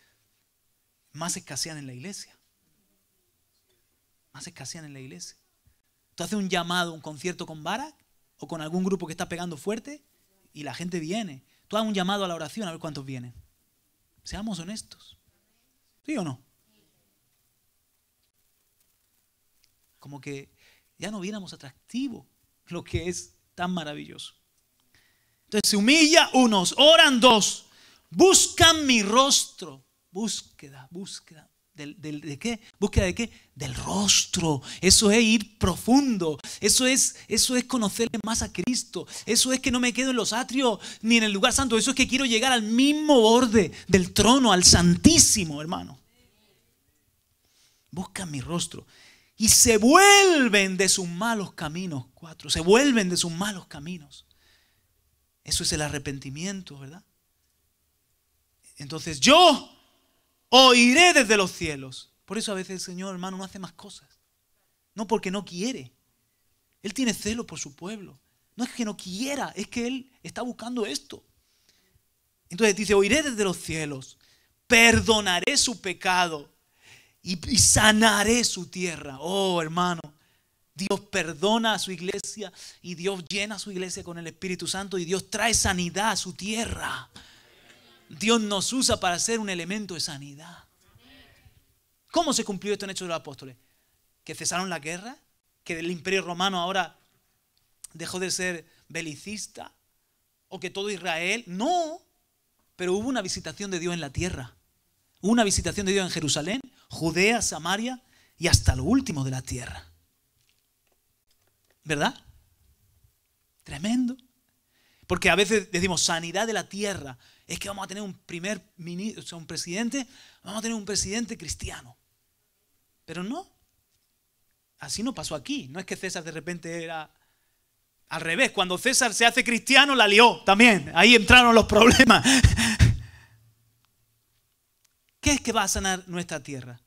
más escasean en la iglesia. Hace escasean en la iglesia. Tú haces un llamado, un concierto con Barak o con algún grupo que está pegando fuerte y la gente viene. Tú haces un llamado a la oración a ver cuántos vienen. Seamos honestos. ¿Sí o no? Como que ya no viéramos atractivo lo que es tan maravilloso. Entonces se humilla unos, oran dos, buscan mi rostro. Búsqueda, búsqueda, de qué? ¿Búsqueda de qué? Del rostro. Eso es ir profundo. Eso es, eso es conocerle más a Cristo. Eso es que no me quedo en los atrios ni en el lugar santo. Eso es que quiero llegar al mismo borde del trono, al santísimo, hermano. busca mi rostro. Y se vuelven de sus malos caminos. Cuatro. Se vuelven de sus malos caminos. Eso es el arrepentimiento, ¿verdad? Entonces yo oiré desde los cielos. Por eso a veces el Señor, hermano, no hace más cosas. No porque no quiere. Él tiene celo por su pueblo. No es que no quiera, es que Él está buscando esto. Entonces dice, oiré desde los cielos, perdonaré su pecado y, sanaré su tierra. Oh, hermano, Dios perdona a su iglesia y Dios llena su iglesia con el Espíritu Santo y Dios trae sanidad a su tierra. Dios nos usa para ser un elemento de sanidad. ¿Cómo se cumplió esto en Hechos de los Apóstoles? Que cesaron la guerra, que el imperio romano ahora dejó de ser belicista, o que todo Israel. No, pero hubo una visitación de Dios en la tierra. Hubo una visitación de Dios en Jerusalén, Judea, Samaria y hasta lo último de la tierra. ¿Verdad? Tremendo. Porque a veces decimos sanidad de la tierra, es que vamos a tener un primer ministro, o sea, un presidente, vamos a tener un presidente cristiano. Pero no, así no pasó aquí. No es que César de repente era al revés. Cuando César se hace cristiano, la lió también. Ahí entraron los problemas. ¿Qué es que va a sanar nuestra tierra?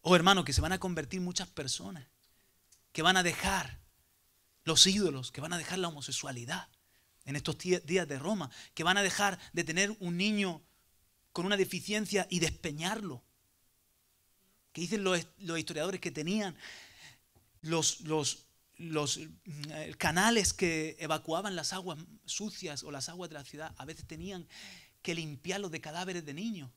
Oh, hermano, que se van a convertir muchas personas, que van a dejar los ídolos, que van a dejar la homosexualidad, en estos días de Roma, que van a dejar de tener un niño con una deficiencia y despeñarlo. qué dicen los, historiadores que tenían los, los, los eh, canales que evacuaban las aguas sucias o las aguas de la ciudad, a veces tenían que limpiarlos de cadáveres de niños.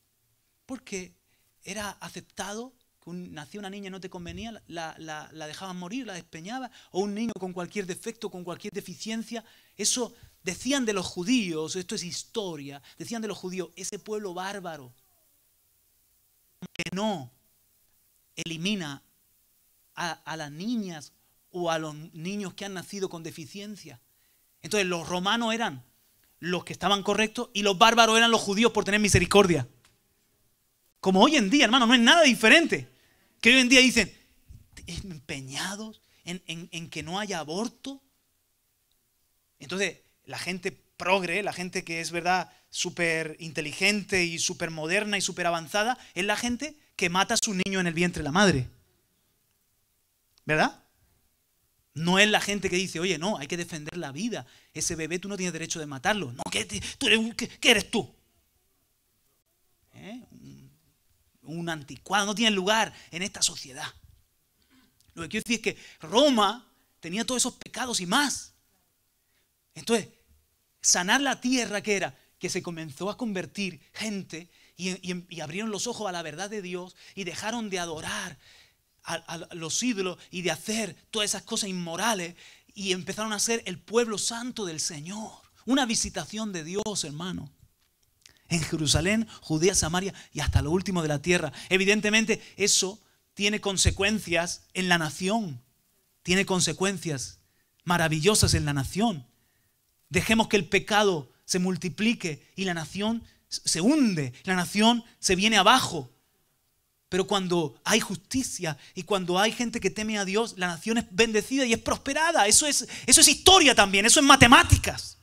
Porque era aceptado que nacía una niña y no te convenía, la, dejaban morir, la despeñaba, o un niño con cualquier defecto, con cualquier deficiencia, eso Decían de los judíos, esto es historia, decían de los judíos, ese pueblo bárbaro que no elimina a, las niñas o a los niños que han nacido con deficiencia. Entonces los romanos eran los que estaban correctos y los bárbaros eran los judíos por tener misericordia. Como hoy en día, hermano, no es nada diferente. Que hoy en día dicen, empeñados en, en que no haya aborto. Entonces, la gente progre, la gente que es, ¿verdad?, súper inteligente y súper moderna y súper avanzada, es la gente que mata a su niño en el vientre de la madre. ¿Verdad? No es la gente que dice, oye, no, hay que defender la vida. Ese bebé tú no tienes derecho de matarlo. No, ¿qué, eres, tú? ¿Eh? Un, un anticuado, no tiene lugar en esta sociedad. Lo que quiero decir es que Roma tenía todos esos pecados y más. Entonces, sanar la tierra que era, que se comenzó a convertir gente y, abrieron los ojos a la verdad de Dios y dejaron de adorar a, los ídolos y de hacer todas esas cosas inmorales y empezaron a ser el pueblo santo del Señor. Una visitación de Dios, hermano en Jerusalén, Judea, Samaria y hasta lo último de la tierra. Evidentemente eso tiene consecuencias en la nación, tiene consecuencias maravillosas en la nación. Dejemos que el pecado se multiplique y la nación se hunde, la nación se viene abajo. Pero cuando hay justicia y cuando hay gente que teme a Dios, la nación es bendecida y es prosperada. Eso es, historia también, eso es matemáticas.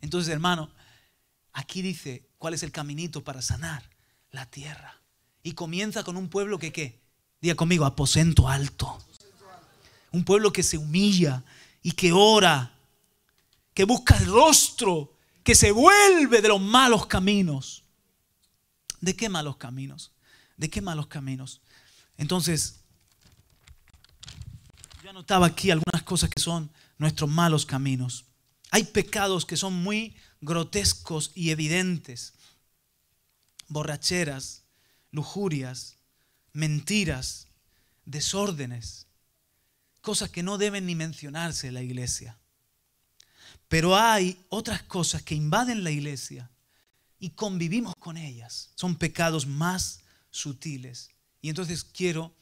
Entonces, hermano, aquí dice cuál es el caminito para sanar la tierra. Y comienza con un pueblo que qué? Diga conmigo, aposento alto. Un pueblo que se humilla y que ora, que busca el rostro, que se vuelve de los malos caminos. ¿De qué malos caminos? ¿De qué malos caminos? Entonces, yo anotaba aquí algunas cosas que son nuestros malos caminos. Hay pecados que son muy grotescos y evidentes. Borracheras, lujurias, mentiras, desórdenes, cosas que no deben ni mencionarse en la iglesia. Pero hay otras cosas que invaden la iglesia y convivimos con ellas. Son pecados más sutiles. Y entonces quiero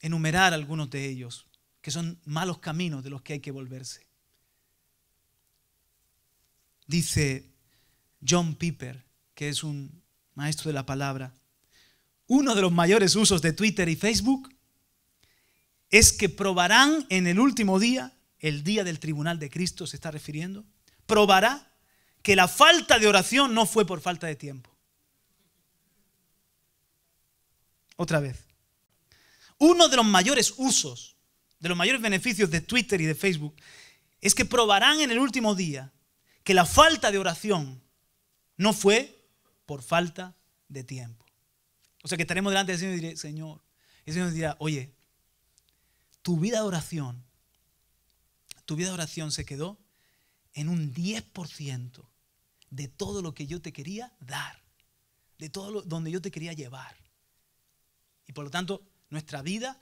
enumerar algunos de ellos, que son malos caminos de los que hay que volverse. Dice John Piper, que es un maestro de la palabra, uno de los mayores usos de Twitter y Facebook es que probarán en el último día, el día del tribunal de Cristo se está refiriendo, probará que la falta de oración no fue por falta de tiempo. Otra vez. Uno de los mayores usos, de los mayores beneficios de Twitter y de Facebook, es que probarán en el último día que la falta de oración no fue por falta de tiempo. O sea que estaremos delante del Señor y diré, Señor, el Señor dirá, oye, tu vida de oración, tu vida de oración se quedó en un 10% de todo lo que yo te quería dar, de todo lo, donde yo te quería llevar. Y por lo tanto, nuestra vida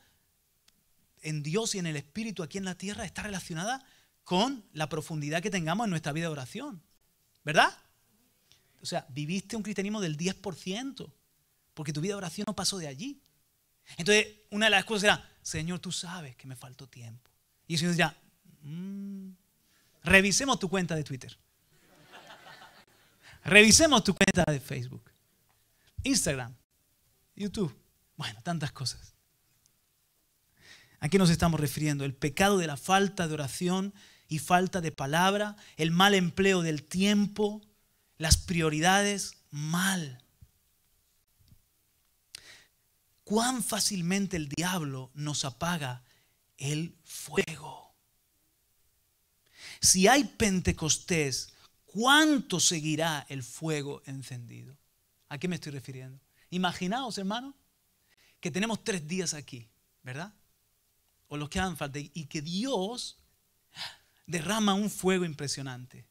en Dios y en el Espíritu aquí en la tierra está relacionada con la profundidad que tengamos en nuestra vida de oración. ¿Verdad? O sea, viviste un cristianismo del 10%, porque tu vida de oración no pasó de allí. Entonces, una de las cosas era, Señor, tú sabes que me faltó tiempo. Y el Señor ya, mm, revisemos tu cuenta de Twitter. Revisemos tu cuenta de Facebook, Instagram, YouTube. Bueno, tantas cosas. ¿A qué nos estamos refiriendo? El pecado de la falta de oración y falta de palabra, el mal empleo del tiempo, las prioridades mal cuán fácilmente el diablo nos apaga el fuego. Si hay Pentecostés, ¿cuánto seguirá el fuego encendido? ¿A qué me estoy refiriendo? Imaginaos, hermano, que tenemos tres días aquí, ¿verdad? O los que han falta, y que Dios derrama un fuego impresionante,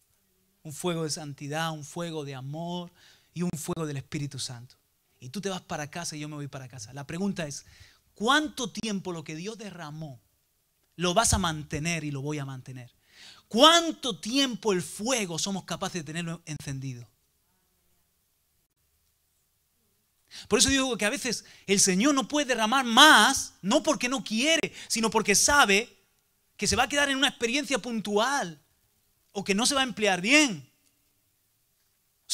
un fuego de santidad, un fuego de amor y un fuego del Espíritu Santo. Y tú te vas para casa y yo me voy para casa. La pregunta es, ¿cuánto tiempo lo que Dios derramó lo vas a mantener y lo voy a mantener? ¿Cuánto tiempo el fuego somos capaces de tenerlo encendido? Por eso digo que a veces el Señor no puede derramar más, no porque no quiere, sino porque sabe que se va a quedar en una experiencia puntual o que no se va a emplear bien.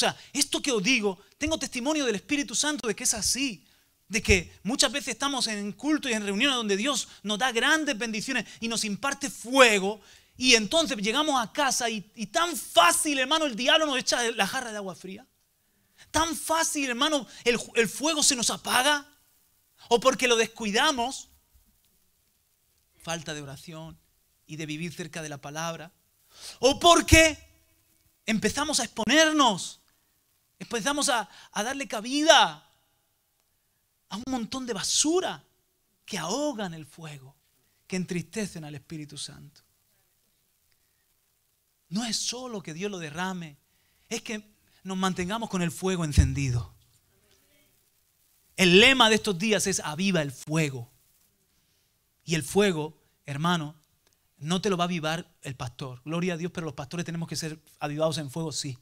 O sea, esto que os digo, tengo testimonio del Espíritu Santo de que es así. De que muchas veces estamos en culto y en reuniones donde Dios nos da grandes bendiciones y nos imparte fuego. Y entonces llegamos a casa y, tan fácil, hermano, el diablo nos echa la jarra de agua fría. Tan fácil, hermano, el fuego se nos apaga. O porque lo descuidamos. Falta de oración y de vivir cerca de la palabra. O porque empezamos a exponernos Empezamos a, a darle cabida a un montón de basura que ahogan el fuego, que entristecen al Espíritu Santo. No es solo que Dios lo derrame, es que nos mantengamos con el fuego encendido. El lema de estos días es aviva el fuego. Y el fuego, hermano, no te lo va a avivar el pastor. Gloria a Dios, pero los pastores tenemos que ser avivados en fuego, sí.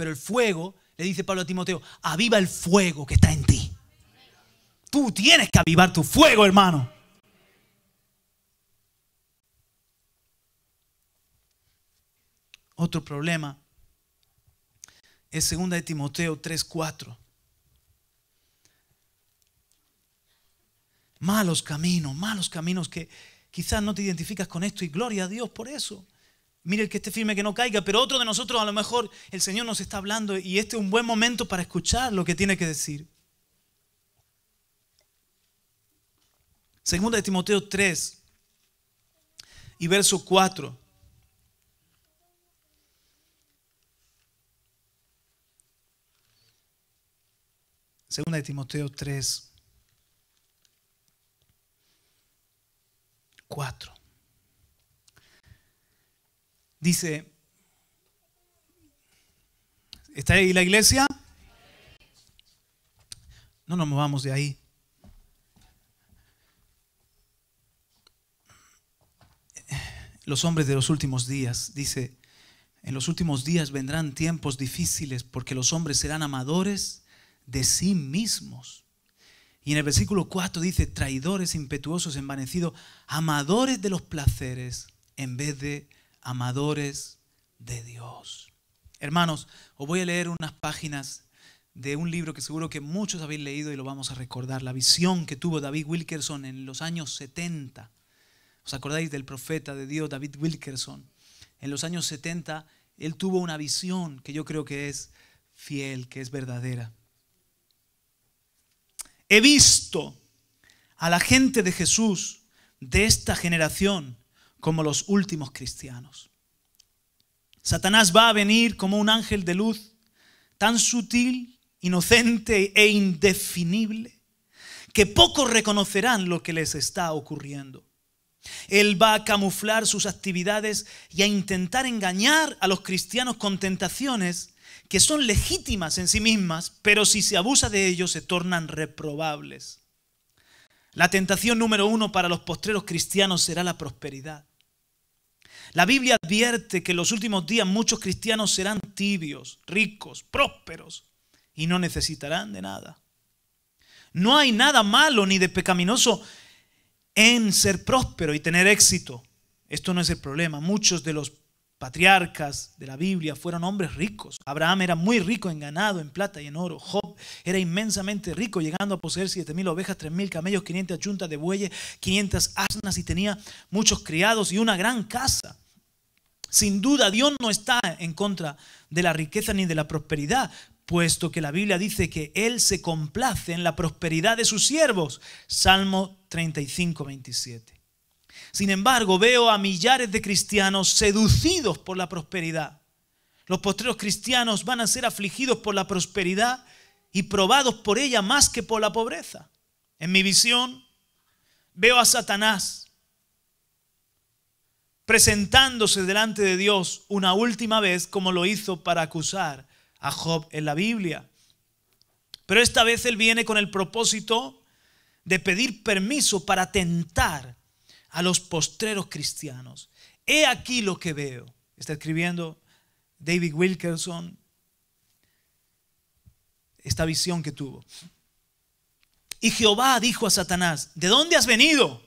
Pero el fuego, le dice Pablo a Timoteo, aviva el fuego que está en ti. Tú tienes que avivar tu fuego, hermano. Otro problema es segunda de Timoteo 3:4. Malos caminos, malos caminos que quizás no te identificas con esto y gloria a Dios por eso mire que esté firme que no caiga, pero otro de nosotros a lo mejor el Señor nos está hablando y este es un buen momento para escuchar lo que tiene que decir. Segunda de Timoteo 3 y verso 4. Segunda de Timoteo 3, 4. Dice, ¿está ahí la iglesia? No nos movamos de ahí. Los hombres de los últimos días, dice, en los últimos días vendrán tiempos difíciles porque los hombres serán amadores de sí mismos. Y en el versículo 4 dice, traidores, impetuosos, envanecidos, amadores de los placeres en vez de amadores de Dios. Hermanos, os voy a leer unas páginas de un libro que seguro que muchos habéis leído y lo vamos a recordar, la visión que tuvo David Wilkerson en los años 70. ¿Os acordáis del profeta de Dios David Wilkerson? En los años 70 él tuvo una visión que yo creo que es fiel, que es verdadera. He visto a la gente de Jesús de esta generación como los últimos cristianos. Satanás va a venir como un ángel de luz, tan sutil, inocente e indefinible, que pocos reconocerán lo que les está ocurriendo. Él va a camuflar sus actividades y a intentar engañar a los cristianos con tentaciones que son legítimas en sí mismas, pero si se abusa de ellos se tornan reprobables. La tentación número uno para los postreros cristianos será la prosperidad. La Biblia advierte que en los últimos días muchos cristianos serán tibios, ricos, prósperos y no necesitarán de nada. No hay nada malo ni de pecaminoso en ser próspero y tener éxito. Esto no es el problema. Muchos de los patriarcas de la Biblia fueron hombres ricos. Abraham era muy rico en ganado, en plata y en oro. Job era inmensamente rico, llegando a poseer 7.000 ovejas, 3.000 camellos, 500 yuntas de bueyes, 500 asnas y tenía muchos criados y una gran casa. Sin duda, Dios no está en contra de la riqueza ni de la prosperidad, puesto que la Biblia dice que Él se complace en la prosperidad de sus siervos. Salmo 35, 27. Sin embargo, veo a millares de cristianos seducidos por la prosperidad. Los postreros cristianos van a ser afligidos por la prosperidad y probados por ella más que por la pobreza. En mi visión, veo a Satanás presentándose delante de Dios una última vez como lo hizo para acusar a Job en la Biblia. Pero esta vez él viene con el propósito de pedir permiso para tentar a los postreros cristianos. He aquí lo que veo, está escribiendo David Wilkerson, esta visión que tuvo. Y Jehová dijo a Satanás, ¿de dónde has venido?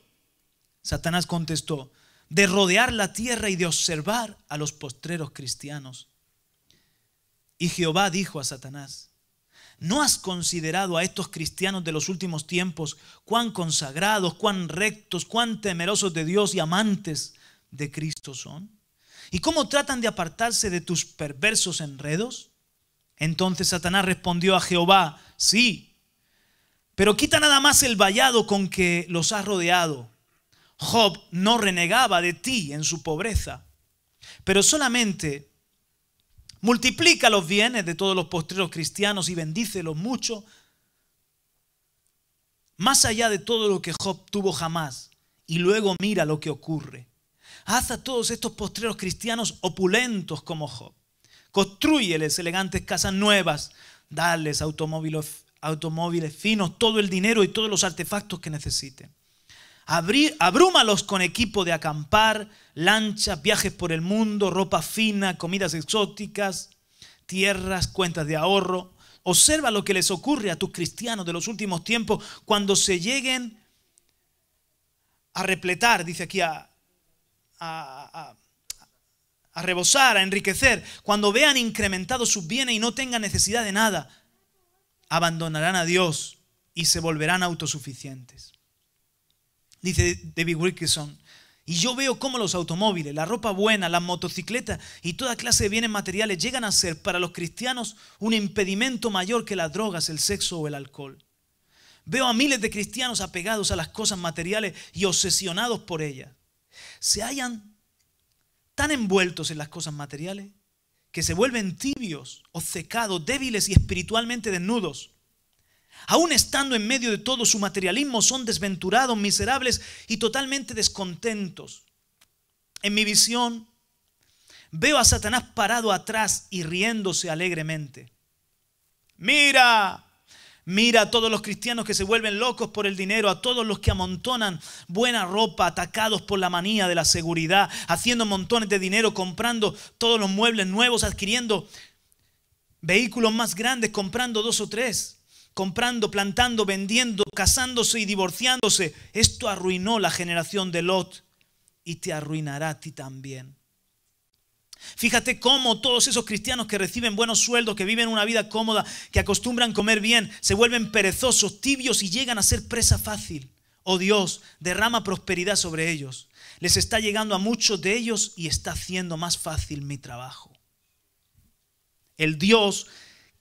Satanás contestó, de rodear la tierra y de observar a los postreros cristianos. Y Jehová dijo a Satanás, ¿no has considerado a estos cristianos de los últimos tiempos cuán consagrados, cuán rectos, cuán temerosos de Dios y amantes de Cristo son? ¿Y cómo tratan de apartarse de tus perversos enredos? Entonces Satanás respondió a Jehová, sí, pero quita nada más el vallado con que los has rodeado Job no renegaba de ti en su pobreza, pero solamente multiplica los bienes de todos los postreros cristianos y bendícelos mucho, más allá de todo lo que Job tuvo jamás, y luego mira lo que ocurre. Haz a todos estos postreros cristianos opulentos como Job. Construyeles elegantes casas nuevas, darles automóviles, automóviles finos, todo el dinero y todos los artefactos que necesiten abrúmalos con equipo de acampar, lanchas, viajes por el mundo, ropa fina, comidas exóticas, tierras, cuentas de ahorro. Observa lo que les ocurre a tus cristianos de los últimos tiempos cuando se lleguen a repletar, dice aquí, a, a, a rebosar, a enriquecer, cuando vean incrementado sus bienes y no tengan necesidad de nada, abandonarán a Dios y se volverán autosuficientes dice David wilkinson Y yo veo cómo los automóviles, la ropa buena, las motocicletas y toda clase de bienes materiales llegan a ser para los cristianos un impedimento mayor que las drogas, el sexo o el alcohol. Veo a miles de cristianos apegados a las cosas materiales y obsesionados por ellas. Se hallan tan envueltos en las cosas materiales que se vuelven tibios, obcecados, débiles y espiritualmente desnudos aún estando en medio de todo su materialismo, son desventurados, miserables y totalmente descontentos. En mi visión, veo a Satanás parado atrás y riéndose alegremente. Mira, Mira a todos los cristianos que se vuelven locos por el dinero, a todos los que amontonan buena ropa, atacados por la manía de la seguridad, haciendo montones de dinero, comprando todos los muebles nuevos, adquiriendo vehículos más grandes, comprando dos o tres comprando, plantando, vendiendo, casándose y divorciándose. Esto arruinó la generación de Lot y te arruinará a ti también. Fíjate cómo todos esos cristianos que reciben buenos sueldos, que viven una vida cómoda, que acostumbran comer bien, se vuelven perezosos, tibios y llegan a ser presa fácil. Oh Dios, derrama prosperidad sobre ellos. Les está llegando a muchos de ellos y está haciendo más fácil mi trabajo. El Dios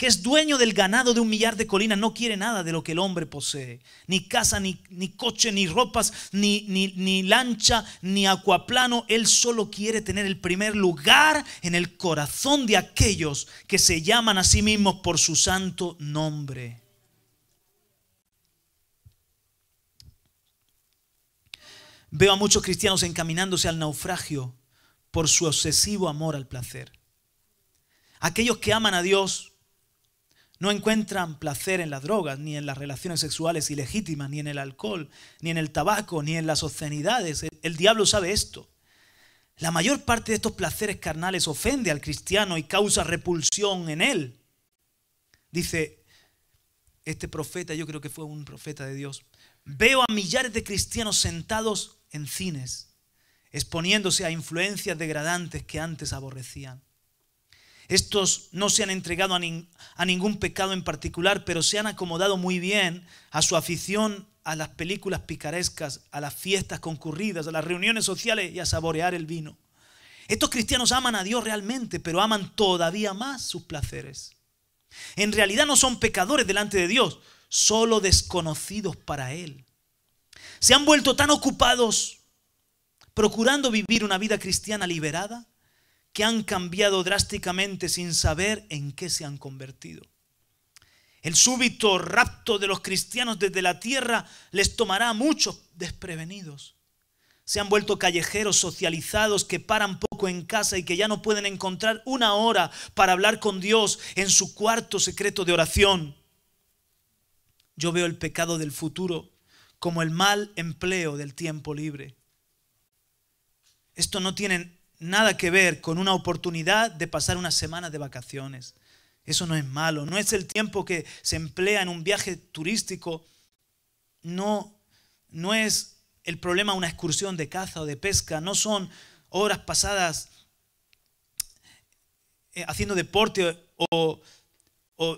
que es dueño del ganado de un millar de colinas, no quiere nada de lo que el hombre posee. Ni casa, ni, coche, ni ropas, ni, ni, ni lancha, ni acuaplano. Él solo quiere tener el primer lugar en el corazón de aquellos que se llaman a sí mismos por su santo nombre. Veo a muchos cristianos encaminándose al naufragio por su obsesivo amor al placer. Aquellos que aman a Dios no encuentran placer en las drogas, ni en las relaciones sexuales ilegítimas, ni en el alcohol, ni en el tabaco, ni en las obscenidades. El, diablo sabe esto. La mayor parte de estos placeres carnales ofende al cristiano y causa repulsión en él. Dice este profeta, yo creo que fue un profeta de Dios, veo a millares de cristianos sentados en cines, exponiéndose a influencias degradantes que antes aborrecían. Estos no se han entregado a, ningún pecado en particular, pero se han acomodado muy bien a su afición a las películas picarescas, a las fiestas concurridas, a las reuniones sociales y a saborear el vino. Estos cristianos aman a Dios realmente, pero aman todavía más sus placeres. En realidad no son pecadores delante de Dios, solo desconocidos para Él. Se han vuelto tan ocupados procurando vivir una vida cristiana liberada que han cambiado drásticamente sin saber en qué se han convertido. El súbito rapto de los cristianos desde la tierra les tomará a muchos desprevenidos. Se han vuelto callejeros socializados que paran poco en casa y que ya no pueden encontrar una hora para hablar con Dios en su cuarto secreto de oración. Yo veo el pecado del futuro como el mal empleo del tiempo libre. Esto no tienen nada que ver con una oportunidad de pasar una semana de vacaciones. Eso no es malo, no es el tiempo que se emplea en un viaje turístico, no, es el problema una excursión de caza o de pesca, no son horas pasadas eh, haciendo deporte o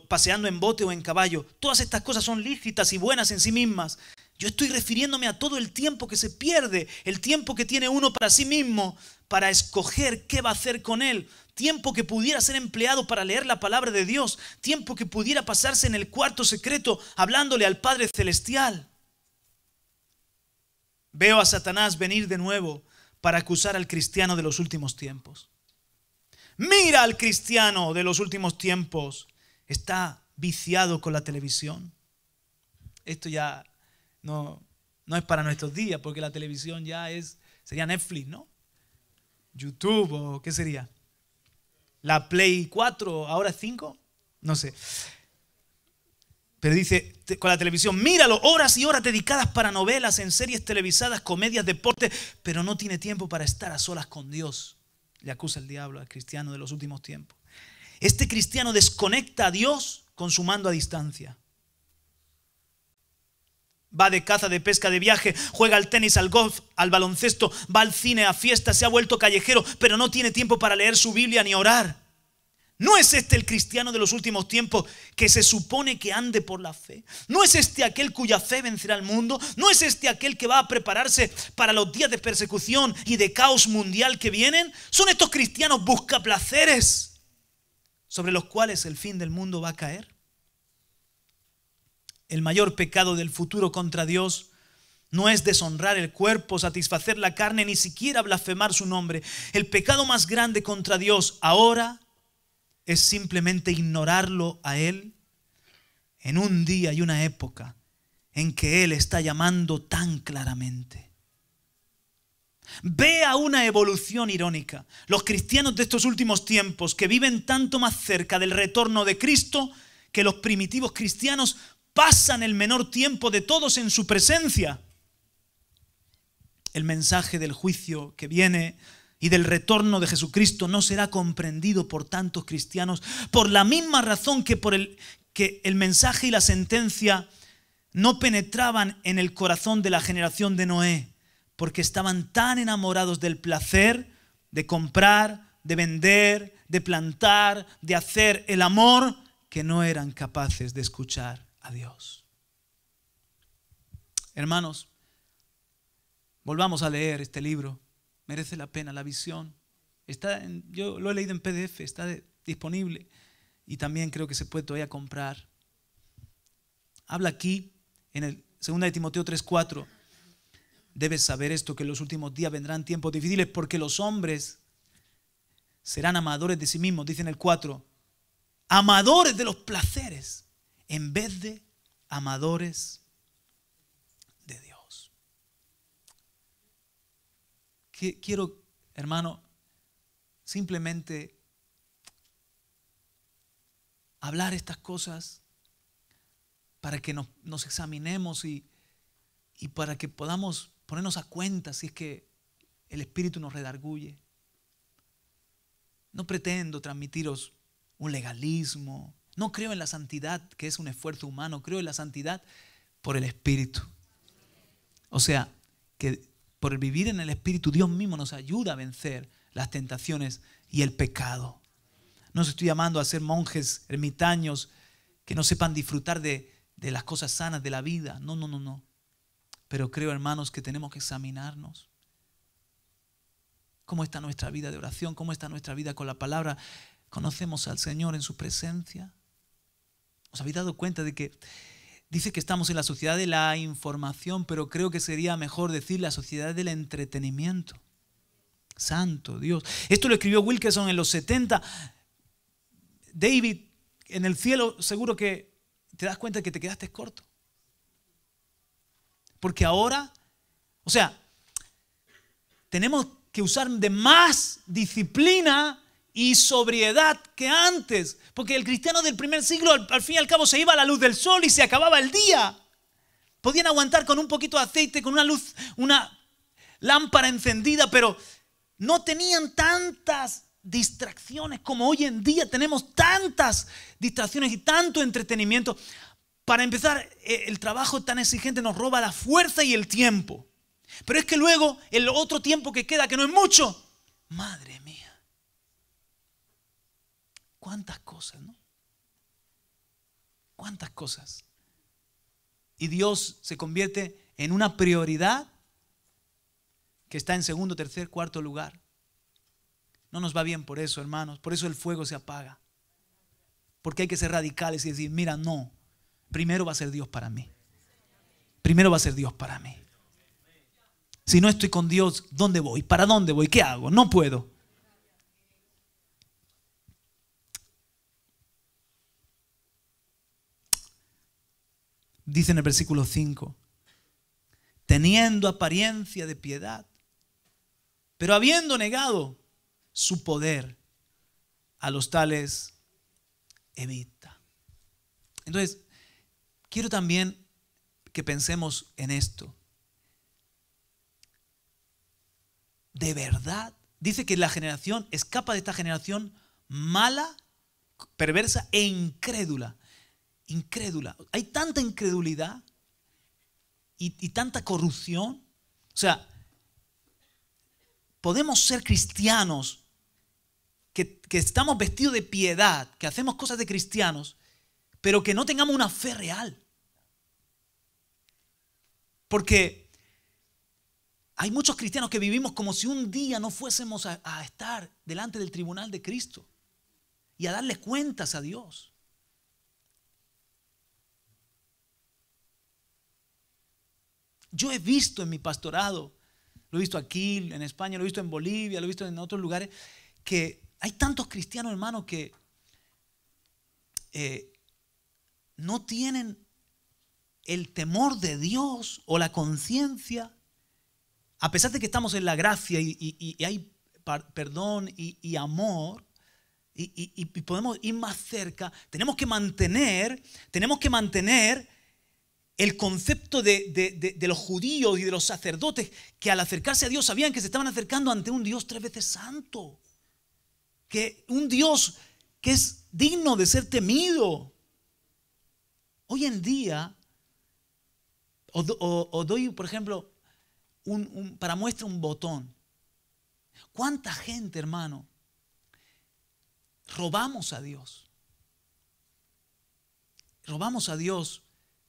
paseando en bote o en caballo. Todas estas cosas son lícitas y buenas en sí mismas, yo estoy refiriéndome a todo el tiempo que se pierde, el tiempo que tiene uno para sí mismo, para escoger qué va a hacer con él, tiempo que pudiera ser empleado para leer la palabra de Dios, tiempo que pudiera pasarse en el cuarto secreto hablándole al Padre Celestial. Veo a Satanás venir de nuevo para acusar al cristiano de los últimos tiempos. Mira al cristiano de los últimos tiempos. Está viciado con la televisión. Esto ya no, no es para nuestros días, porque la televisión ya es, sería Netflix, ¿no? YouTube o qué sería. La Play 4, ahora es 5, no sé. Pero dice con la televisión, míralo, horas y horas dedicadas para novelas, en series televisadas, comedias, deportes, pero no tiene tiempo para estar a solas con Dios. Le acusa el diablo al cristiano de los últimos tiempos. Este cristiano desconecta a Dios con su mando a distancia va de caza, de pesca, de viaje, juega al tenis, al golf, al baloncesto, va al cine, a fiestas, se ha vuelto callejero, pero no tiene tiempo para leer su Biblia ni orar. ¿No es este el cristiano de los últimos tiempos que se supone que ande por la fe? ¿No es este aquel cuya fe vencerá al mundo? ¿No es este aquel que va a prepararse para los días de persecución y de caos mundial que vienen? ¿Son estos cristianos placeres sobre los cuales el fin del mundo va a caer? El mayor pecado del futuro contra Dios no es deshonrar el cuerpo, satisfacer la carne, ni siquiera blasfemar su nombre. El pecado más grande contra Dios ahora es simplemente ignorarlo a Él en un día y una época en que Él está llamando tan claramente. Vea una evolución irónica. Los cristianos de estos últimos tiempos que viven tanto más cerca del retorno de Cristo que los primitivos cristianos pasan el menor tiempo de todos en su presencia. El mensaje del juicio que viene y del retorno de Jesucristo no será comprendido por tantos cristianos por la misma razón que por el que el mensaje y la sentencia no penetraban en el corazón de la generación de Noé, porque estaban tan enamorados del placer de comprar, de vender, de plantar, de hacer el amor, que no eran capaces de escuchar a Dios. Hermanos, volvamos a leer este libro. Merece la pena la visión. Está en, yo lo he leído en PDF, está disponible y también creo que se puede todavía comprar. Habla aquí en el 2 de Timoteo 3:4. Debes saber esto que en los últimos días vendrán tiempos difíciles porque los hombres serán amadores de sí mismos, dice en el 4. Amadores de los placeres en vez de amadores de Dios. Quiero, hermano, simplemente hablar estas cosas para que nos, examinemos y, y para que podamos ponernos a cuenta si es que el Espíritu nos redarguye. No pretendo transmitiros un legalismo, no creo en la santidad que es un esfuerzo humano, creo en la santidad por el Espíritu. O sea, que por vivir en el Espíritu Dios mismo nos ayuda a vencer las tentaciones y el pecado. No os estoy llamando a ser monjes ermitaños que no sepan disfrutar de, de las cosas sanas de la vida. No, no, no, no. Pero creo, hermanos, que tenemos que examinarnos. ¿Cómo está nuestra vida de oración? ¿Cómo está nuestra vida con la palabra? ¿Conocemos al Señor en su presencia? ¿Os habéis dado cuenta de que dice que estamos en la sociedad de la información, pero creo que sería mejor decir la sociedad del entretenimiento? Santo Dios. Esto lo escribió Wilkerson en los 70. David, en el cielo seguro que te das cuenta que te quedaste corto. Porque ahora, o sea, tenemos que usar de más disciplina y sobriedad que antes, porque el cristiano del primer siglo al, fin y al cabo se iba a la luz del sol y se acababa el día. Podían aguantar con un poquito de aceite, con una luz, una lámpara encendida, pero no tenían tantas distracciones como hoy en día tenemos tantas distracciones y tanto entretenimiento. Para empezar, eh, el trabajo tan exigente nos roba la fuerza y el tiempo. Pero es que luego el otro tiempo que queda, que no es mucho, madre mía ¿Cuántas cosas, no? ¿Cuántas cosas? Y Dios se convierte en una prioridad que está en segundo, tercer, cuarto lugar. No nos va bien por eso, hermanos. Por eso el fuego se apaga. Porque hay que ser radicales y decir, mira, no, primero va a ser Dios para mí. Primero va a ser Dios para mí. Si no estoy con Dios, ¿dónde voy? ¿Para dónde voy? ¿Qué hago? No puedo. dice en el versículo 5, teniendo apariencia de piedad, pero habiendo negado su poder a los tales, evita. Entonces, quiero también que pensemos en esto. de verdad dice que la generación escapa de esta generación mala, perversa e incrédula incrédula. Hay tanta incredulidad y, tanta corrupción. O sea, podemos ser cristianos que, estamos vestidos de piedad, que hacemos cosas de cristianos, pero que no tengamos una fe real. Porque hay muchos cristianos que vivimos como si un día no fuésemos a, a estar delante del tribunal de Cristo y a darle cuentas a Dios. Yo he visto en mi pastorado, lo he visto aquí, en España, lo he visto en Bolivia, lo he visto en otros lugares, que hay tantos cristianos, hermanos, que eh, no tienen el temor de Dios o la conciencia, a pesar de que estamos en la gracia y, hay perdón y amor, y, podemos ir más cerca, tenemos que mantener, tenemos que mantener el concepto de, los judíos y de los sacerdotes que al acercarse a Dios sabían que se estaban acercando ante un Dios tres veces santo, que un Dios que es digno de ser temido. Hoy en día, os, doy, por ejemplo, para muestra un botón. ¿Cuánta gente, hermano, robamos a Dios? Robamos a Dios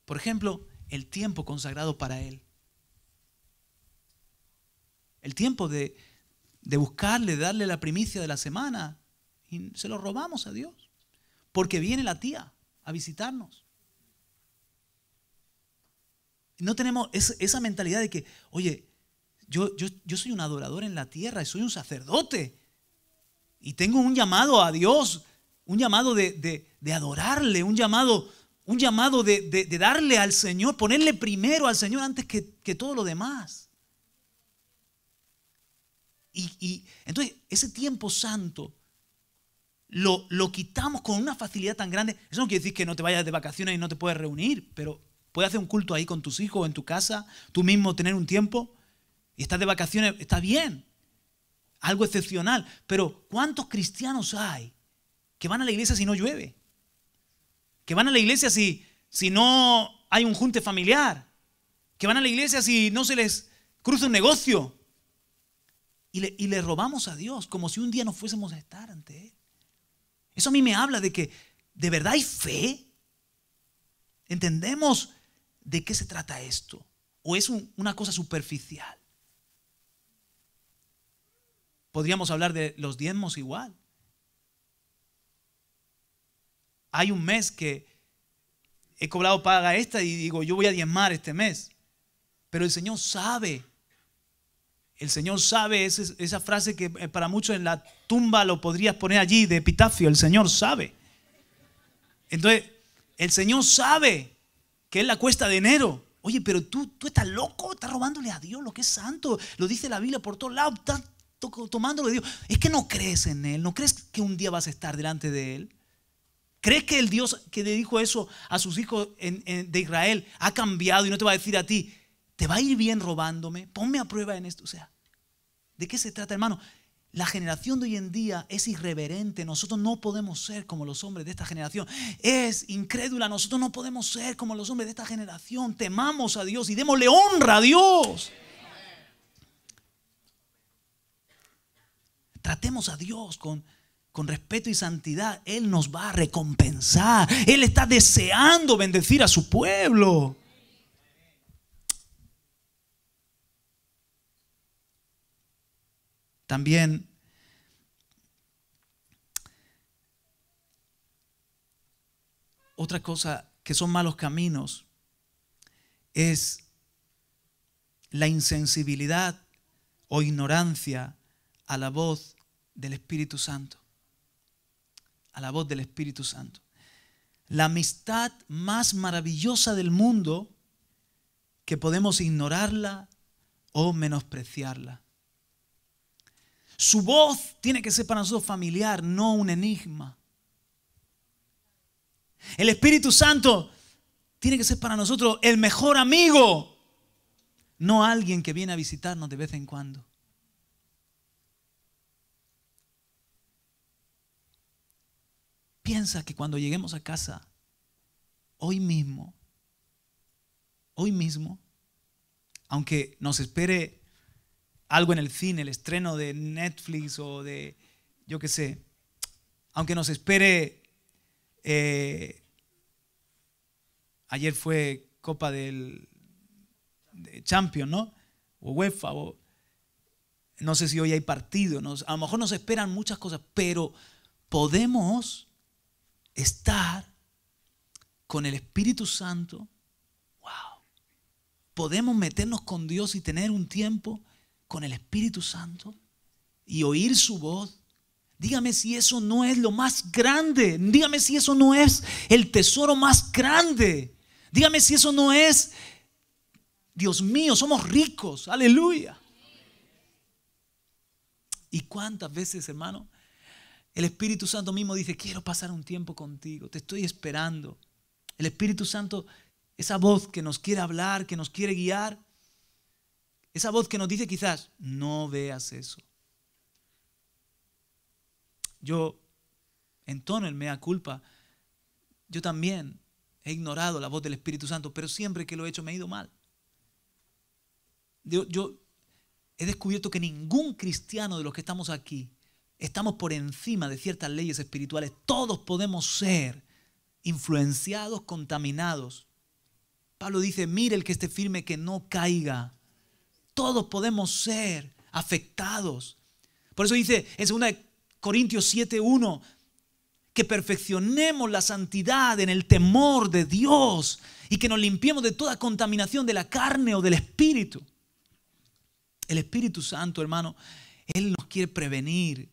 por ejemplo, el tiempo consagrado para Él. El tiempo de, buscarle, de darle la primicia de la semana. Y se lo robamos a Dios. Porque viene la tía a visitarnos. No tenemos esa mentalidad de que, oye, yo, yo, soy un adorador en la tierra y soy un sacerdote. Y tengo un llamado a Dios, un llamado de, de adorarle, un llamado un llamado de, darle al Señor, ponerle primero al Señor antes que, todo lo demás. Y, entonces ese tiempo santo lo, lo quitamos con una facilidad tan grande. Eso no quiere decir que no te vayas de vacaciones y no te puedes reunir, pero puedes hacer un culto ahí con tus hijos, en tu casa, tú mismo tener un tiempo y estás de vacaciones, está bien, algo excepcional. Pero ¿cuántos cristianos hay que van a la iglesia si no llueve? que van a la iglesia si, si no hay un junte familiar, que van a la iglesia si no se les cruza un negocio. Y le, robamos a Dios como si un día no fuésemos a estar ante Él. Eso a mí me habla de que de verdad hay fe. ¿Entendemos de qué se trata esto? ¿O es una cosa superficial? Podríamos hablar de los diezmos igual. hay un mes que he cobrado paga esta y digo, yo voy a diezmar este mes. Pero el Señor sabe. El Señor sabe esa, frase que eh, para muchos en la tumba lo podrías poner allí de epitafio. El Señor sabe. Entonces, el Señor sabe que es la cuesta de enero. Oye, pero tú, tú estás loco, estás robándole a Dios lo que es santo. Lo dice la Biblia por todos lados, estás tomándolo de Dios. Es que no crees en Él, no crees que un día vas a estar delante de Él. ¿Crees que el Dios que le dijo eso a sus hijos de Israel ha cambiado y no te va a decir a ti, te va a ir bien robándome? Ponme a prueba en esto. O sea, ¿de qué se trata, hermano? La generación de hoy en día es irreverente. Nosotros no podemos ser como los hombres de esta generación. Es incrédula. Nosotros no podemos ser como los hombres de esta generación. Temamos a Dios y démosle honra a Dios. Tratemos a Dios con con respeto y santidad, Él nos va a recompensar. Él está deseando bendecir a su pueblo. También otra cosa que son malos caminos es la insensibilidad o ignorancia a la voz del Espíritu Santo a la voz del Espíritu Santo. La amistad más maravillosa del mundo que podemos ignorarla o menospreciarla. Su voz tiene que ser para nosotros familiar, no un enigma. El Espíritu Santo tiene que ser para nosotros el mejor amigo, no alguien que viene a visitarnos de vez en cuando. Piensa que cuando lleguemos a casa, hoy mismo, hoy mismo, aunque nos espere algo en el cine, el estreno de Netflix o de, yo qué sé, aunque nos espere, eh, ayer fue Copa del Champion, ¿no? O UEFA, o, no sé si hoy hay partido, a lo mejor nos esperan muchas cosas, pero podemos estar con el Espíritu Santo, wow, podemos meternos con Dios y tener un tiempo con el Espíritu Santo y oír su voz. Dígame si eso no es lo más grande. Dígame si eso no es el tesoro más grande. Dígame si eso no es, Dios mío, somos ricos. Aleluya. ¿Y cuántas veces, hermano, el Espíritu Santo mismo dice, quiero pasar un tiempo contigo, te estoy esperando. El Espíritu Santo, esa voz que nos quiere hablar, que nos quiere guiar, esa voz que nos dice quizás, no veas eso. Yo tono el mea culpa. Yo también he ignorado la voz del Espíritu Santo, pero siempre que lo he hecho me ha ido mal. yo he descubierto que ningún cristiano de los que estamos aquí estamos por encima de ciertas leyes espirituales. Todos podemos ser influenciados, contaminados. Pablo dice, mire el que esté firme, que no caiga. Todos podemos ser afectados. Por eso dice en 2 Corintios 7:1 que perfeccionemos la santidad en el temor de Dios y que nos limpiemos de toda contaminación de la carne o del espíritu. El Espíritu Santo, hermano, él nos quiere prevenir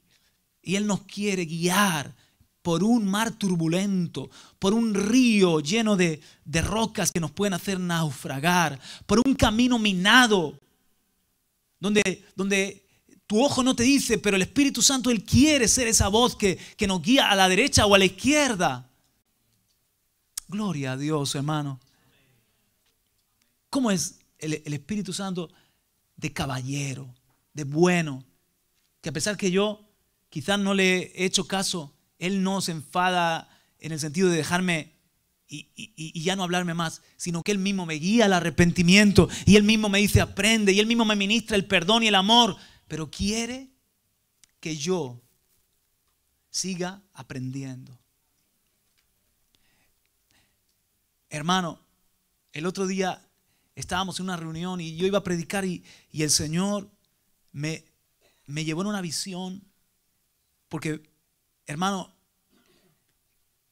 y Él nos quiere guiar por un mar turbulento, por un río lleno de, rocas que nos pueden hacer naufragar, por un camino minado, donde, donde tu ojo no te dice, pero el Espíritu Santo, Él quiere ser esa voz que, nos guía a la derecha o a la izquierda. Gloria a Dios, hermano. ¿Cómo es el, el Espíritu Santo de caballero, de bueno? Que a pesar que yo quizás no le he hecho caso, Él no se enfada en el sentido de dejarme y, ya no hablarme más, sino que Él mismo me guía al arrepentimiento y Él mismo me dice aprende y Él mismo me ministra el perdón y el amor, pero quiere que yo siga aprendiendo. Hermano, el otro día estábamos en una reunión y yo iba a predicar y, el Señor me, me llevó en una visión porque, hermano,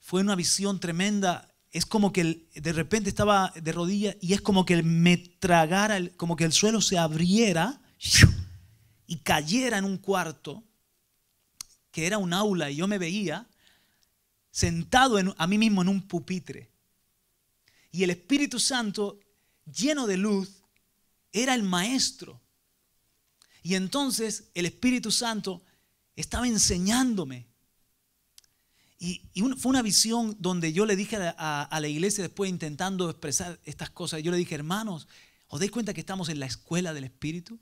fue una visión tremenda. Es como que de repente estaba de rodillas y es como que me tragara, como que el suelo se abriera y cayera en un cuarto que era un aula y yo me veía sentado a mí mismo en un pupitre. Y el Espíritu Santo, lleno de luz, era el maestro. Y entonces el Espíritu Santo estaba enseñándome. Y, fue una visión donde yo le dije a, la iglesia después intentando expresar estas cosas, yo le dije, hermanos, ¿os dais cuenta que estamos en la escuela del Espíritu?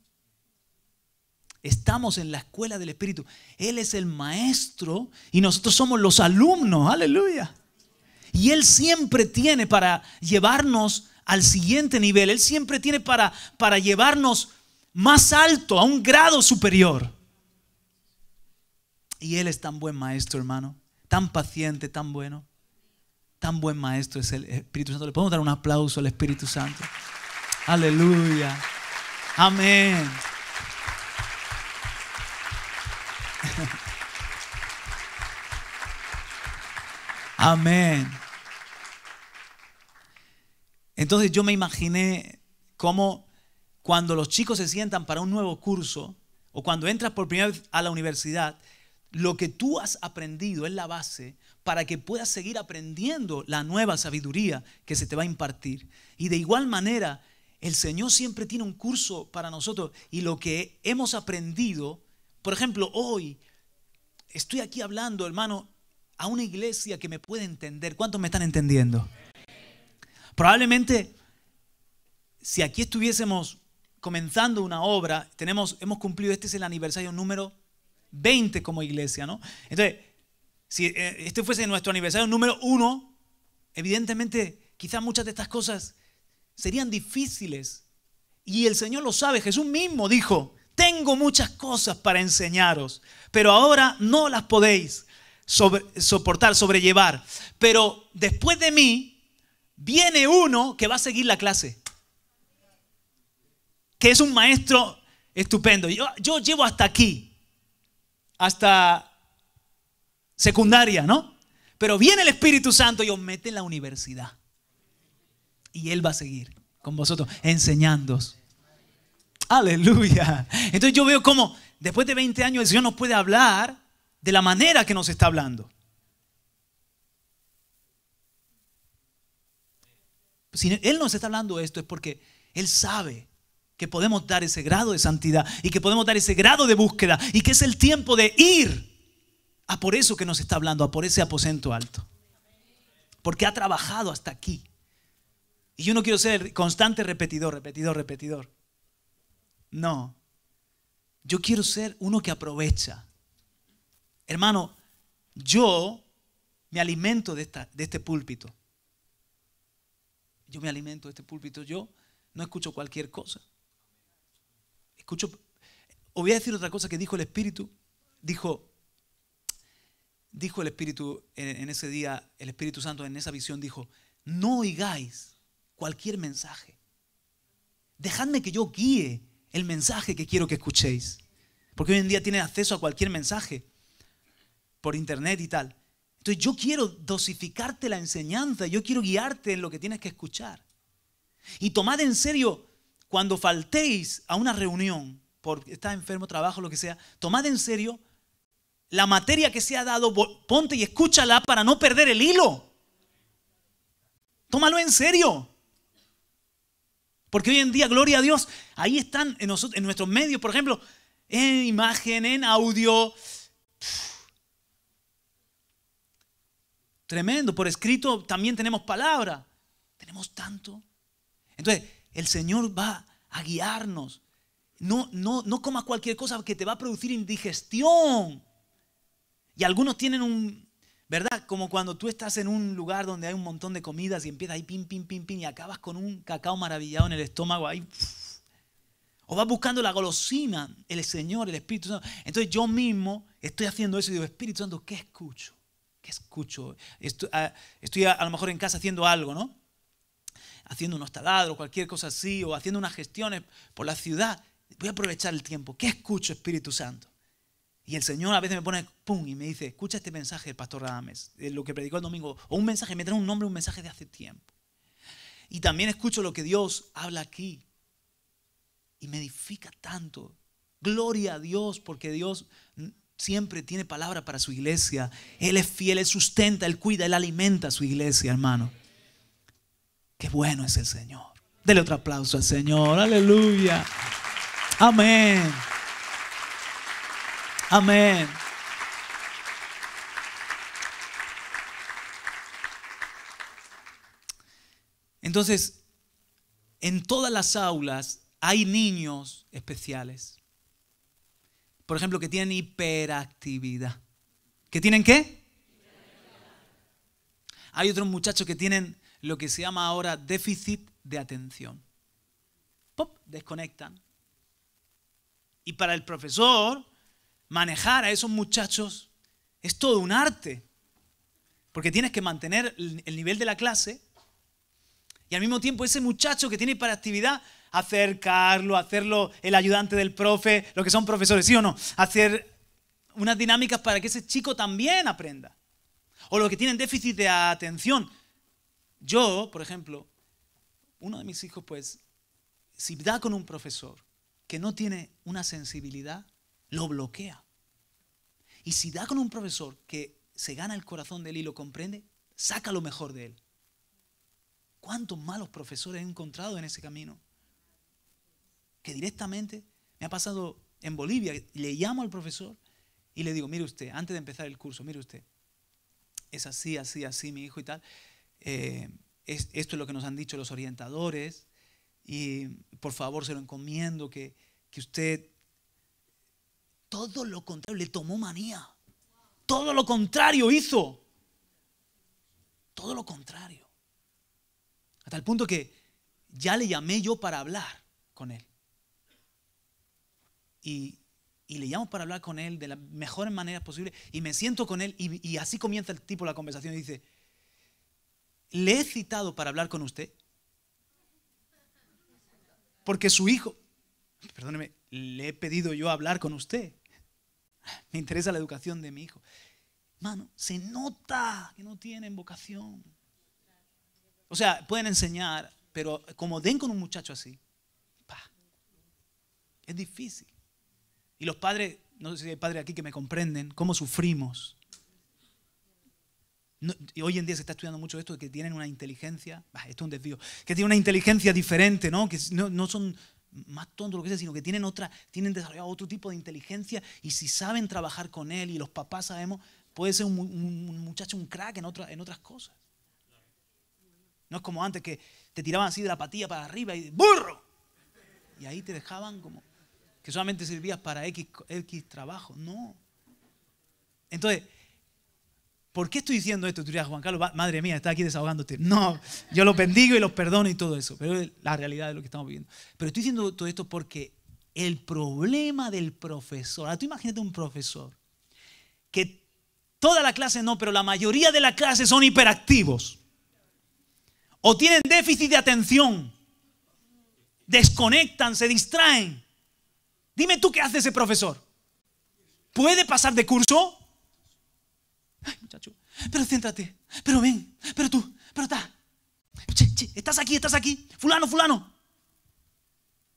Estamos en la escuela del Espíritu. Él es el maestro y nosotros somos los alumnos, aleluya. Y Él siempre tiene para llevarnos al siguiente nivel, Él siempre tiene para, para llevarnos más alto, a un grado superior. Y Él es tan buen maestro, hermano. Tan paciente, tan bueno. Tan buen maestro es el Espíritu Santo. Le podemos dar un aplauso al Espíritu Santo. Aleluya. Amén. Amén. Entonces yo me imaginé cómo cuando los chicos se sientan para un nuevo curso o cuando entras por primera vez a la universidad, lo que tú has aprendido es la base para que puedas seguir aprendiendo la nueva sabiduría que se te va a impartir. Y de igual manera, el Señor siempre tiene un curso para nosotros y lo que hemos aprendido, por ejemplo, hoy estoy aquí hablando, hermano, a una iglesia que me puede entender. ¿Cuántos me están entendiendo? Probablemente, si aquí estuviésemos comenzando una obra, tenemos, hemos cumplido, este es el aniversario número 20 como iglesia, ¿no? Entonces, si eh, este fuese nuestro aniversario número uno, evidentemente quizás muchas de estas cosas serían difíciles. Y el Señor lo sabe, Jesús mismo dijo, tengo muchas cosas para enseñaros, pero ahora no las podéis soportar, sobrellevar. Pero después de mí viene uno que va a seguir la clase, que es un maestro estupendo. yo llevo hasta aquí, hasta secundaria, ¿no? Pero viene el Espíritu Santo y os mete en la universidad. Y Él va a seguir con vosotros enseñándoos. Aleluya. Entonces yo veo cómo después de 20 años el Señor nos puede hablar de la manera que nos está hablando. Si Él nos está hablando esto es porque Él sabe que podemos dar ese grado de santidad y que podemos dar ese grado de búsqueda y que es el tiempo de ir a por eso que nos está hablando, a por ese aposento alto. Porque ha trabajado hasta aquí. Y yo no quiero ser constante repetidor, repetidor, repetidor. No. Yo quiero ser uno que aprovecha. Hermano, yo me alimento de, de este púlpito. Yo me alimento de este púlpito. Yo no escucho cualquier cosa. Escucho, os voy a decir otra cosa que dijo el Espíritu. Dijo, dijo el Espíritu en, ese día, el Espíritu Santo en esa visión dijo, no oigáis cualquier mensaje. Dejadme que yo guíe el mensaje que quiero que escuchéis. Porque hoy en día tienes acceso a cualquier mensaje por internet y tal. Entonces yo quiero dosificarte la enseñanza, yo quiero guiarte en lo que tienes que escuchar. Y tomad en serio cuando faltéis a una reunión, porque estás enfermo, trabajo, lo que sea, tomad en serio la materia que se ha dado, ponte y escúchala para no perder el hilo. Tómalo en serio. Porque hoy en día, gloria a Dios, ahí están en, nosotros, en nuestros medios, por ejemplo, en imagen, en audio. Tremendo, por escrito también tenemos palabra. Tenemos tanto. Entonces, el Señor va a guiarnos. No, no, no comas cualquier cosa que te va a producir indigestión. Y algunos tienen un, ¿verdad? Como cuando tú estás en un lugar donde hay un montón de comidas y empiezas ahí pim, pim, pim, pim y acabas con un cacao maravillado en el estómago ahí. O vas buscando la golosina, el Señor, el Espíritu Santo. Entonces yo mismo estoy haciendo eso y digo, Espíritu Santo, ¿qué escucho? ¿Qué escucho? Estoy a lo mejor en casa haciendo algo, ¿no? haciendo unos taladros, cualquier cosa así, o haciendo unas gestiones por la ciudad, voy a aprovechar el tiempo. ¿Qué escucho, Espíritu Santo? Y el Señor a veces me pone, pum, y me dice, escucha este mensaje del pastor Rames de lo que predicó el domingo, o un mensaje, me trae un nombre, un mensaje de hace tiempo. Y también escucho lo que Dios habla aquí. Y me edifica tanto. Gloria a Dios, porque Dios siempre tiene palabra para su iglesia. Él es fiel, Él sustenta, Él cuida, Él alimenta a su iglesia, hermano. Qué bueno es el Señor. Dele otro aplauso al Señor. Aleluya. Amén. Amén. Entonces, en todas las aulas hay niños especiales. Por ejemplo, que tienen hiperactividad. ¿Qué tienen qué? Hay otros muchachos que tienen lo que se llama ahora déficit de atención. Pop, desconectan. Y para el profesor, manejar a esos muchachos es todo un arte, porque tienes que mantener el nivel de la clase y al mismo tiempo ese muchacho que tiene para actividad acercarlo, hacerlo el ayudante del profe, lo que son profesores, sí o no, hacer unas dinámicas para que ese chico también aprenda. O los que tienen déficit de atención, yo, por ejemplo, uno de mis hijos, pues, si da con un profesor que no tiene una sensibilidad, lo bloquea. Y si da con un profesor que se gana el corazón de él y lo comprende, saca lo mejor de él. ¿Cuántos malos profesores he encontrado en ese camino? Que directamente me ha pasado en Bolivia, le llamo al profesor y le digo, mire usted, antes de empezar el curso, mire usted, es así, así, así mi hijo y tal. Eh, es, esto es lo que nos han dicho los orientadores y por favor se lo encomiendo que, usted todo lo contrario, le tomó manía. Todo lo contrario hizo. Todo lo contrario. Hasta el punto que ya le llamé yo para hablar con él. Y, le llamo para hablar con él de la mejor manera posible. Y me siento con él y, y así comienza el tipo la conversación y dice, le he citado para hablar con usted. Porque su hijo, perdóneme, le he pedido yo hablar con usted. Me interesa la educación de mi hijo. Mano, se nota que no tienen vocación. O sea, pueden enseñar, pero como den con un muchacho así, pa, es difícil. Y los padres, no sé si hay padres aquí que me comprenden, cómo sufrimos y hoy en día se está estudiando mucho esto de que tienen una inteligencia, esto es un desvío, que tienen una inteligencia diferente, ¿no? Que no, no son más tontos lo que sea, sino que tienen otra, tienen desarrollado otro tipo de inteligencia y si saben trabajar con él y los papás sabemos, puede ser un, muchacho un crack en, otra, en otras cosas. No es como antes que te tiraban así de la patilla para arriba y ¡burro! Y ahí te dejaban como que solamente servías para X, X trabajo. No. Entonces, ¿Por qué estoy diciendo esto? Tú dirías, Juan Carlos, madre mía, está aquí desahogándote. No, yo los bendigo y los perdono y todo eso, pero es la realidad de lo que estamos viviendo. Pero estoy diciendo todo esto porque el problema del profesor, ahora tú imagínate un profesor que toda la clase no, pero la mayoría de la clase son hiperactivos o tienen déficit de atención, desconectan, se distraen. Dime tú qué hace ese profesor. ¿Puede pasar de curso? Ay, muchacho, pero céntrate, pero ven, pero tú, pero está. estás aquí, estás aquí. Fulano, fulano.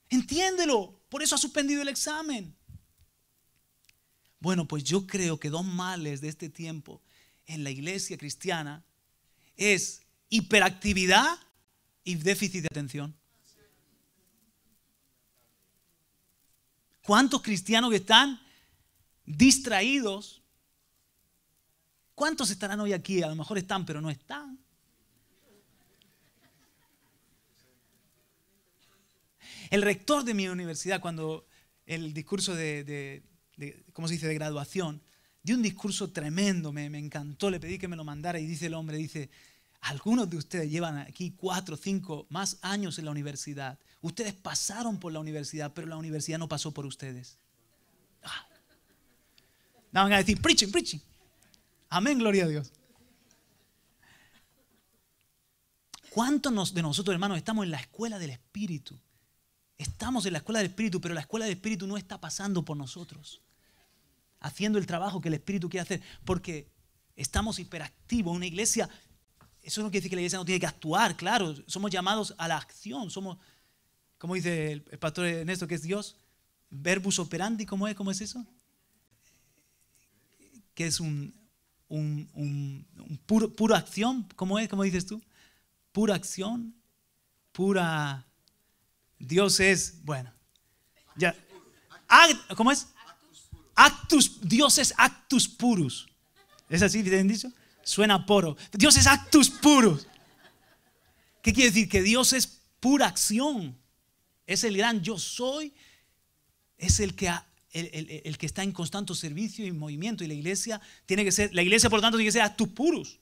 Entiéndelo. Por eso ha suspendido el examen. Bueno, pues yo creo que dos males de este tiempo en la iglesia cristiana es hiperactividad y déficit de atención. ¿Cuántos cristianos que están distraídos ¿Cuántos estarán hoy aquí? A lo mejor están, pero no están. El rector de mi universidad, cuando el discurso de, se dice?, de graduación, dio un discurso tremendo, me, encantó, le pedí que me lo mandara y dice el hombre, dice, algunos de ustedes llevan aquí cuatro, cinco, más años en la universidad. Ustedes pasaron por la universidad, pero la universidad no pasó por ustedes. No, van a decir, preaching, preaching. Amén, gloria a Dios. ¿Cuántos de nosotros, hermanos, estamos en la escuela del Espíritu? Estamos en la escuela del Espíritu, pero la escuela del Espíritu no está pasando por nosotros, haciendo el trabajo que el Espíritu quiere hacer, porque estamos hiperactivos. Una iglesia, eso no quiere decir que la iglesia no tiene que actuar, claro, somos llamados a la acción, somos, como dice el pastor Ernesto, que es Dios, verbus operandi, ¿cómo es? ¿Cómo es eso? Que es un, un, puro, acción, ¿cómo es? ¿Cómo dices tú? Pura acción, pura... Dios es, bueno, ya... Ah, ¿Cómo es? Actus, Dios es actus purus. ¿Es así? dicho? Suena poro. Dios es actus purus. ¿Qué quiere decir? Que Dios es pura acción. Es el gran yo soy. Es el que ha el, que está en constante servicio y movimiento. Y la iglesia tiene que ser, la iglesia por lo tanto tiene que ser tus puros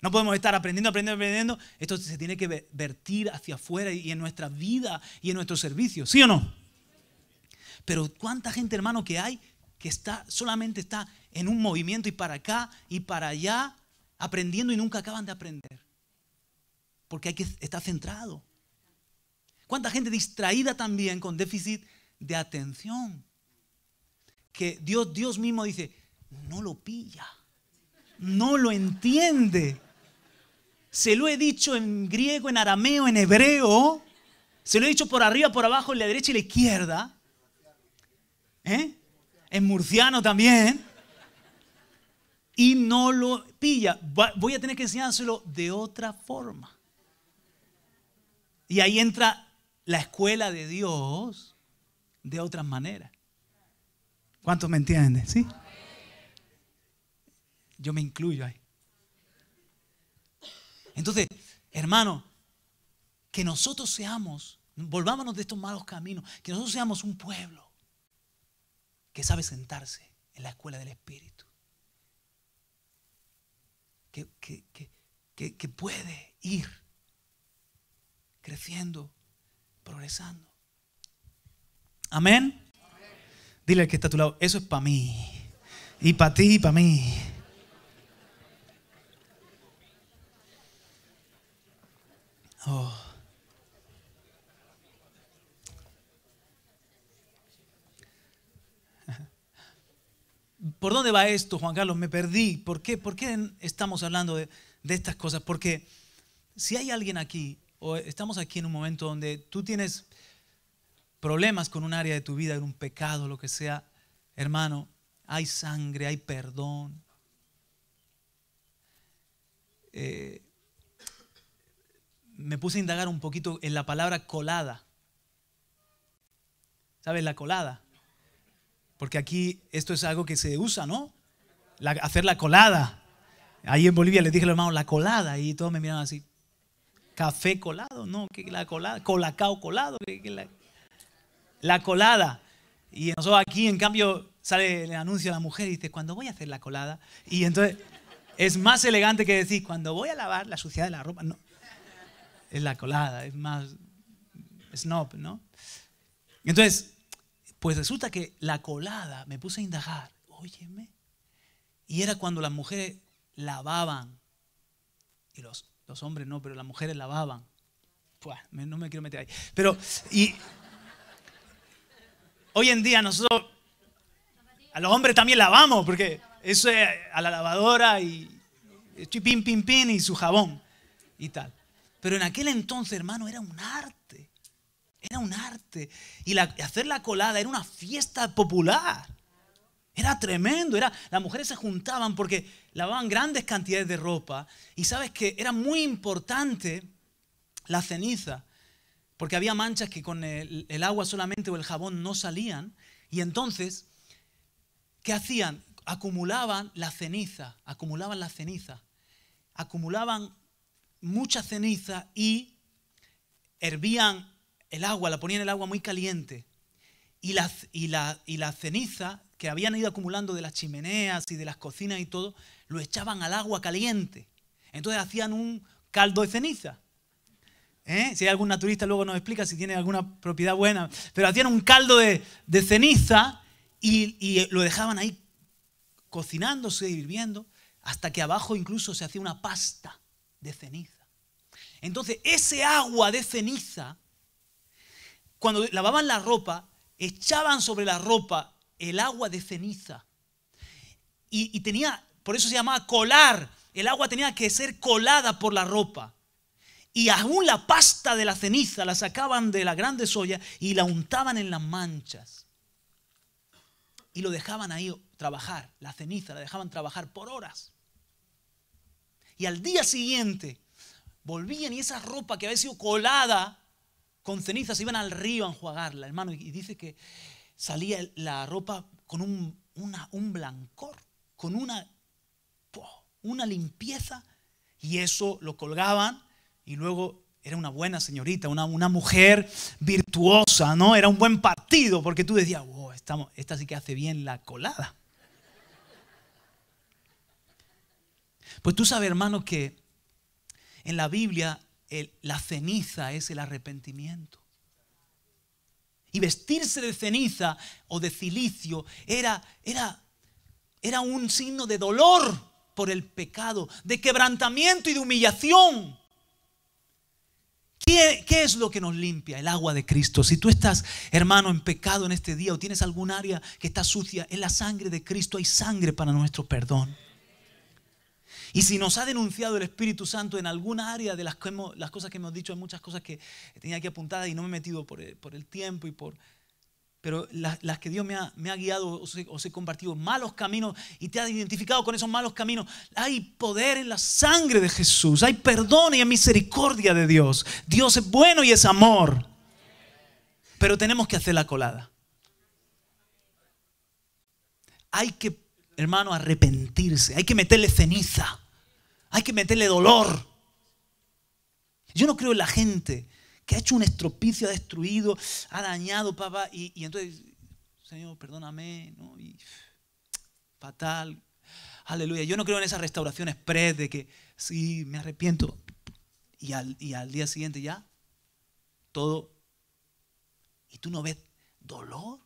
No podemos estar aprendiendo, aprendiendo, aprendiendo. Esto se tiene que vertir hacia afuera y en nuestra vida y en nuestro servicio, ¿sí o no? Pero cuánta gente, hermano, que hay que está, solamente está en un movimiento y para acá y para allá, aprendiendo y nunca acaban de aprender. Porque hay que estar centrado. ¿Cuánta gente distraída también con déficit de atención. Que Dios, Dios mismo dice, no lo pilla, no lo entiende. Se lo he dicho en griego, en arameo, en hebreo. Se lo he dicho por arriba, por abajo, en la derecha y la izquierda. ¿Eh? En murciano también. Y no lo pilla. Voy a tener que enseñárselo de otra forma. Y ahí entra la escuela de Dios de otras maneras. ¿Cuántos me entienden? ¿Sí? Yo me incluyo ahí. Entonces, hermano, que nosotros seamos, volvámonos de estos malos caminos, que nosotros seamos un pueblo que sabe sentarse en la escuela del Espíritu. que puede ir creciendo, progresando. Amén. Dile al que está a tu lado, eso es para mí. Y para ti y para mí. Oh. ¿Por dónde va esto, Juan Carlos? Me perdí. ¿Por qué, ¿Por qué estamos hablando de, de estas cosas? Porque si hay alguien aquí, o estamos aquí en un momento donde tú tienes problemas con un área de tu vida, en un pecado, lo que sea, hermano, hay sangre, hay perdón. Eh, me puse a indagar un poquito en la palabra colada. ¿Sabes la colada? Porque aquí esto es algo que se usa, ¿no? hacer la colada. Ahí en Bolivia les dije a los hermanos, la colada, y todos me miraron así. Café colado, no, que la colada, colacao colado, ¿qué la la colada. Y nosotros aquí, en cambio, sale el anuncio de la mujer y dice, cuando voy a hacer la colada? Y entonces es más elegante que decir, cuando voy a lavar la suciedad de la ropa. No, es la colada, es más snob, ¿no? Entonces, pues resulta que la colada, me puse a indagar, óyeme, y era cuando las mujeres lavaban, y los, hombres no, pero las mujeres lavaban. pues no me quiero meter ahí. Pero, y, Hoy en día nosotros, a los hombres también lavamos, porque eso es a la lavadora y pin, pin, pin y su jabón y tal. Pero en aquel entonces, hermano, era un arte. Era un arte. Y hacer la colada era una fiesta popular. Era tremendo. Era, las mujeres se juntaban porque lavaban grandes cantidades de ropa. Y sabes que era muy importante la ceniza porque había manchas que con el, agua solamente o el jabón no salían. Y entonces, ¿qué hacían? Acumulaban la ceniza, acumulaban la ceniza, acumulaban mucha ceniza y hervían el agua, la ponían el agua muy caliente. Y y y la ceniza que habían ido acumulando de las chimeneas y de las cocinas y todo, lo echaban al agua caliente. Entonces hacían un caldo de ceniza. ¿Eh? Si hay algún naturista, luego nos explica si tiene alguna propiedad buena. Pero hacían un caldo de, ceniza y, lo dejaban ahí cocinándose y hirviendo hasta que abajo incluso se hacía una pasta de ceniza. Entonces, ese agua de ceniza, cuando lavaban la ropa, echaban sobre la ropa el agua de ceniza. y tenía, por eso se llamaba colar. El agua tenía que ser colada por la ropa y aún la pasta de la ceniza la sacaban de la grande soya y la untaban en las manchas. Y lo dejaban ahí trabajar, la ceniza la dejaban trabajar por horas. Y al día siguiente volvían y esa ropa que había sido colada con ceniza se iban al río a enjuagarla, hermano. Y dice que salía la ropa con un, un blancor, con una, una limpieza. Y eso lo colgaban y luego era una buena señorita, una, mujer virtuosa, ¿no? Era un buen partido, porque tú decías, wow, oh, estamos, esta sí que hace bien la colada. Pues tú sabes, hermano, que en la Biblia la ceniza es el arrepentimiento. Y vestirse de ceniza o de cilicio era, era, era un signo de dolor por el pecado, de quebrantamiento y de humillación. ¿Qué, es lo que nos limpia? El agua de Cristo. Si tú estás, hermano, en pecado en este día o tienes algún área que está sucia, en la sangre de Cristo. Hay sangre para nuestro perdón. Y si nos ha denunciado el Espíritu Santo en alguna área de las, cosas que hemos dicho, hay muchas cosas que tenía aquí apuntadas y no me he metido por el tiempo y por pero las, que Dios me ha, guiado o se os he, compartido, malos caminos, y te has identificado con esos malos caminos, hay poder en la sangre de Jesús, hay perdón y hay misericordia de Dios. Dios es bueno y es amor. Pero tenemos que hacer la colada. Hay que, hermano, arrepentirse, hay que meterle ceniza, hay que meterle dolor. Yo no creo en la gente que ha hecho un estropicio, ha destruido, ha dañado, papá. Y, entonces, Señor, perdóname, ¿no? fatal. Aleluya. Yo no creo en esas restauraciones pres de que sí, me arrepiento. Y al, día siguiente ya, todo. Y tú no ves dolor.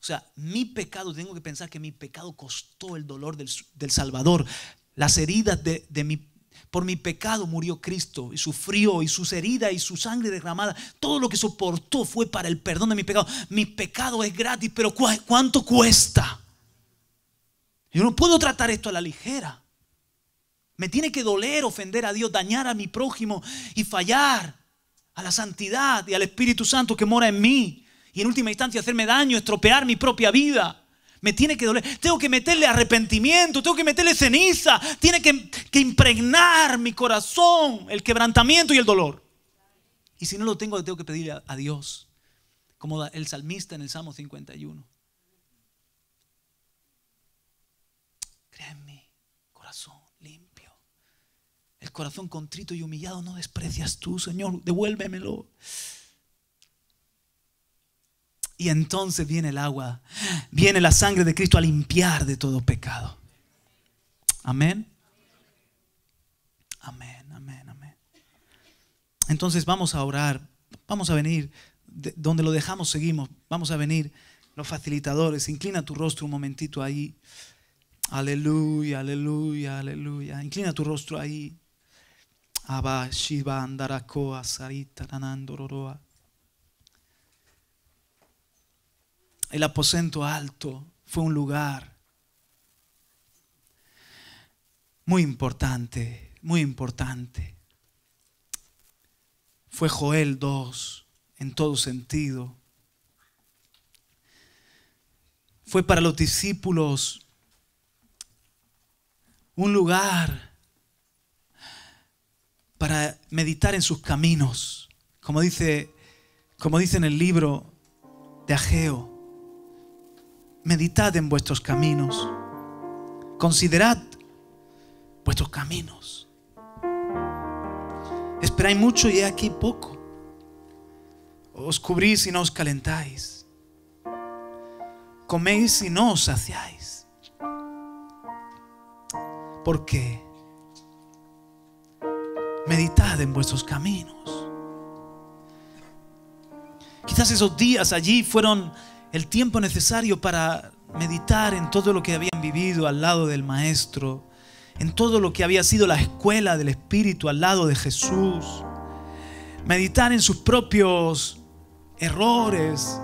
O sea, mi pecado, tengo que pensar que mi pecado costó el dolor del, Salvador. Las heridas de, de mi por mi pecado murió Cristo y sufrió y sus heridas y su sangre derramada. Todo lo que soportó fue para el perdón de mi pecado. Mi pecado es gratis, pero ¿cuánto cuesta? Yo no puedo tratar esto a la ligera. Me tiene que doler ofender a Dios, dañar a mi prójimo y fallar a la santidad y al Espíritu Santo que mora en mí. Y en última instancia hacerme daño, estropear mi propia vida. Me tiene que doler. Tengo que meterle arrepentimiento, tengo que meterle ceniza. Tiene que, impregnar mi corazón, el quebrantamiento y el dolor. Y si no lo tengo, tengo que pedirle a, Dios, como el salmista en el Salmo 51. Crea en corazón limpio. El corazón contrito y humillado no desprecias tú, Señor. Devuélvemelo. Y entonces viene el agua, viene la sangre de Cristo a limpiar de todo pecado. Amén. Amén, amén, amén. Entonces vamos a orar, vamos a venir, donde lo dejamos seguimos, vamos a venir los facilitadores, inclina tu rostro un momentito ahí. Aleluya, aleluya, aleluya. Inclina tu rostro ahí. Abba, Shiva, Andarakoa, Sarita, Nanandororoa. El aposento alto fue un lugar muy importante, muy importante. Fue Joel 2 en todo sentido. Fue para los discípulos un lugar para meditar en sus caminos, como dice, como dice en el libro de Ageo meditad en vuestros caminos. Considerad vuestros caminos. Esperáis mucho y aquí poco. Os cubrís y no os calentáis. Coméis y no os saciáis. porque Meditad en vuestros caminos. Quizás esos días allí fueron el tiempo necesario para meditar en todo lo que habían vivido al lado del Maestro, en todo lo que había sido la escuela del Espíritu al lado de Jesús, meditar en sus propios errores,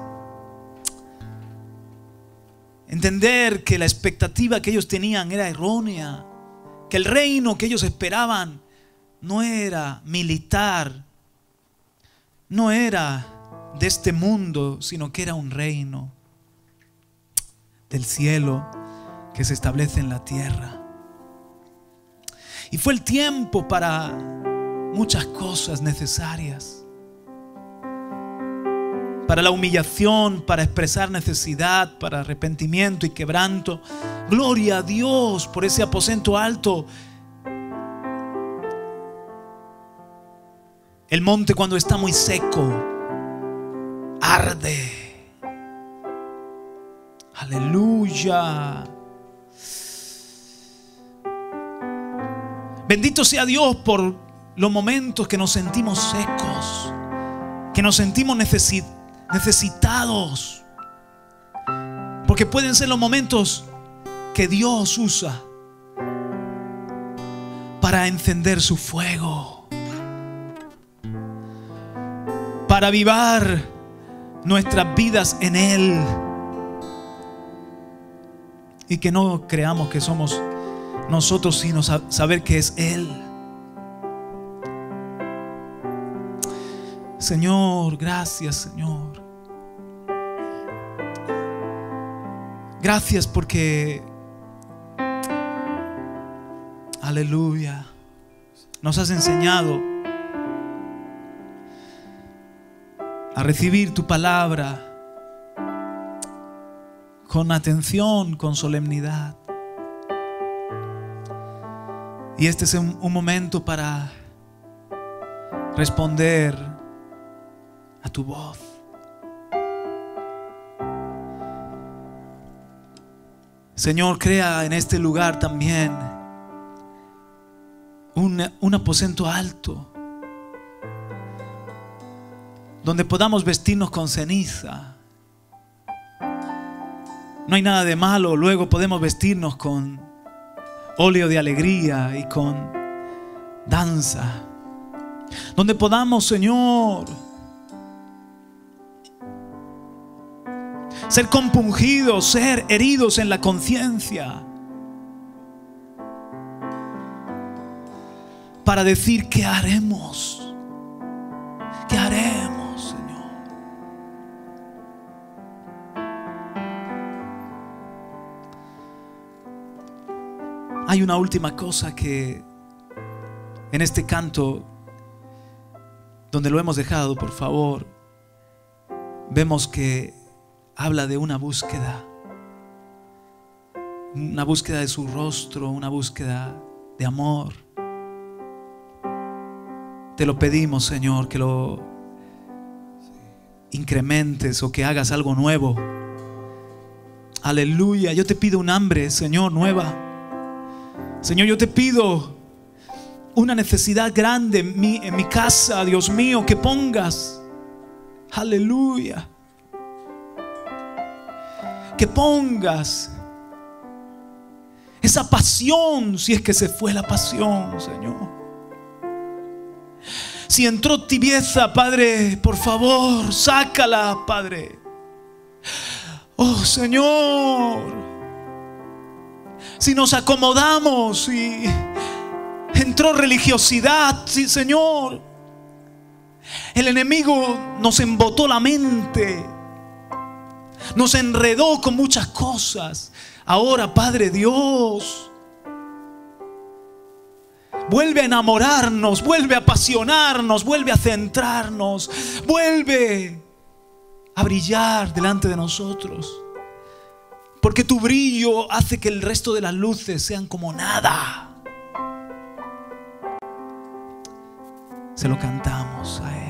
entender que la expectativa que ellos tenían era errónea, que el reino que ellos esperaban no era militar, no era de este mundo, sino que era un reino del cielo que se establece en la tierra. Y fue el tiempo para muchas cosas necesarias. Para la humillación, para expresar necesidad, para arrepentimiento y quebranto. Gloria a Dios por ese aposento alto. El monte cuando está muy seco, arde. Aleluya. Bendito sea Dios por los momentos que nos sentimos secos, que nos sentimos necesitados. Porque pueden ser los momentos que Dios usa para encender su fuego, para vivar nuestras vidas en Él. Y que no creamos que somos nosotros, sino saber que es Él. Señor, gracias Señor. Gracias porque, aleluya, nos has enseñado recibir tu palabra con atención, con solemnidad. Y este es un, momento para responder a tu voz. Señor, crea en este lugar también un aposento alto donde podamos vestirnos con ceniza. No hay nada de malo, luego podemos vestirnos con óleo de alegría y con danza. Donde podamos, Señor, ser compungidos, ser heridos en la conciencia. Para decir, ¿qué haremos? ¿Qué haremos Hay una última cosa que en este canto, donde lo hemos dejado, por favor, vemos que habla de una búsqueda, una búsqueda de su rostro, una búsqueda de amor. Te lo pedimos, Señor, que lo incrementes o que hagas algo nuevo. Aleluya, yo te pido un hambre, Señor, nueva Señor, yo te pido una necesidad grande en mi, casa, Dios mío, que pongas. Aleluya. Que pongas esa pasión, si es que se fue la pasión, Señor. Si entró tibieza, Padre, por favor, sácala, Padre. Oh, Señor si nos acomodamos y entró religiosidad, sí Señor. El enemigo nos embotó la mente, nos enredó con muchas cosas. Ahora, Padre Dios, vuelve a enamorarnos, vuelve a apasionarnos, vuelve a centrarnos, vuelve a brillar delante de nosotros. Porque tu brillo hace que el resto de las luces sean como nada. Se lo cantamos a Él.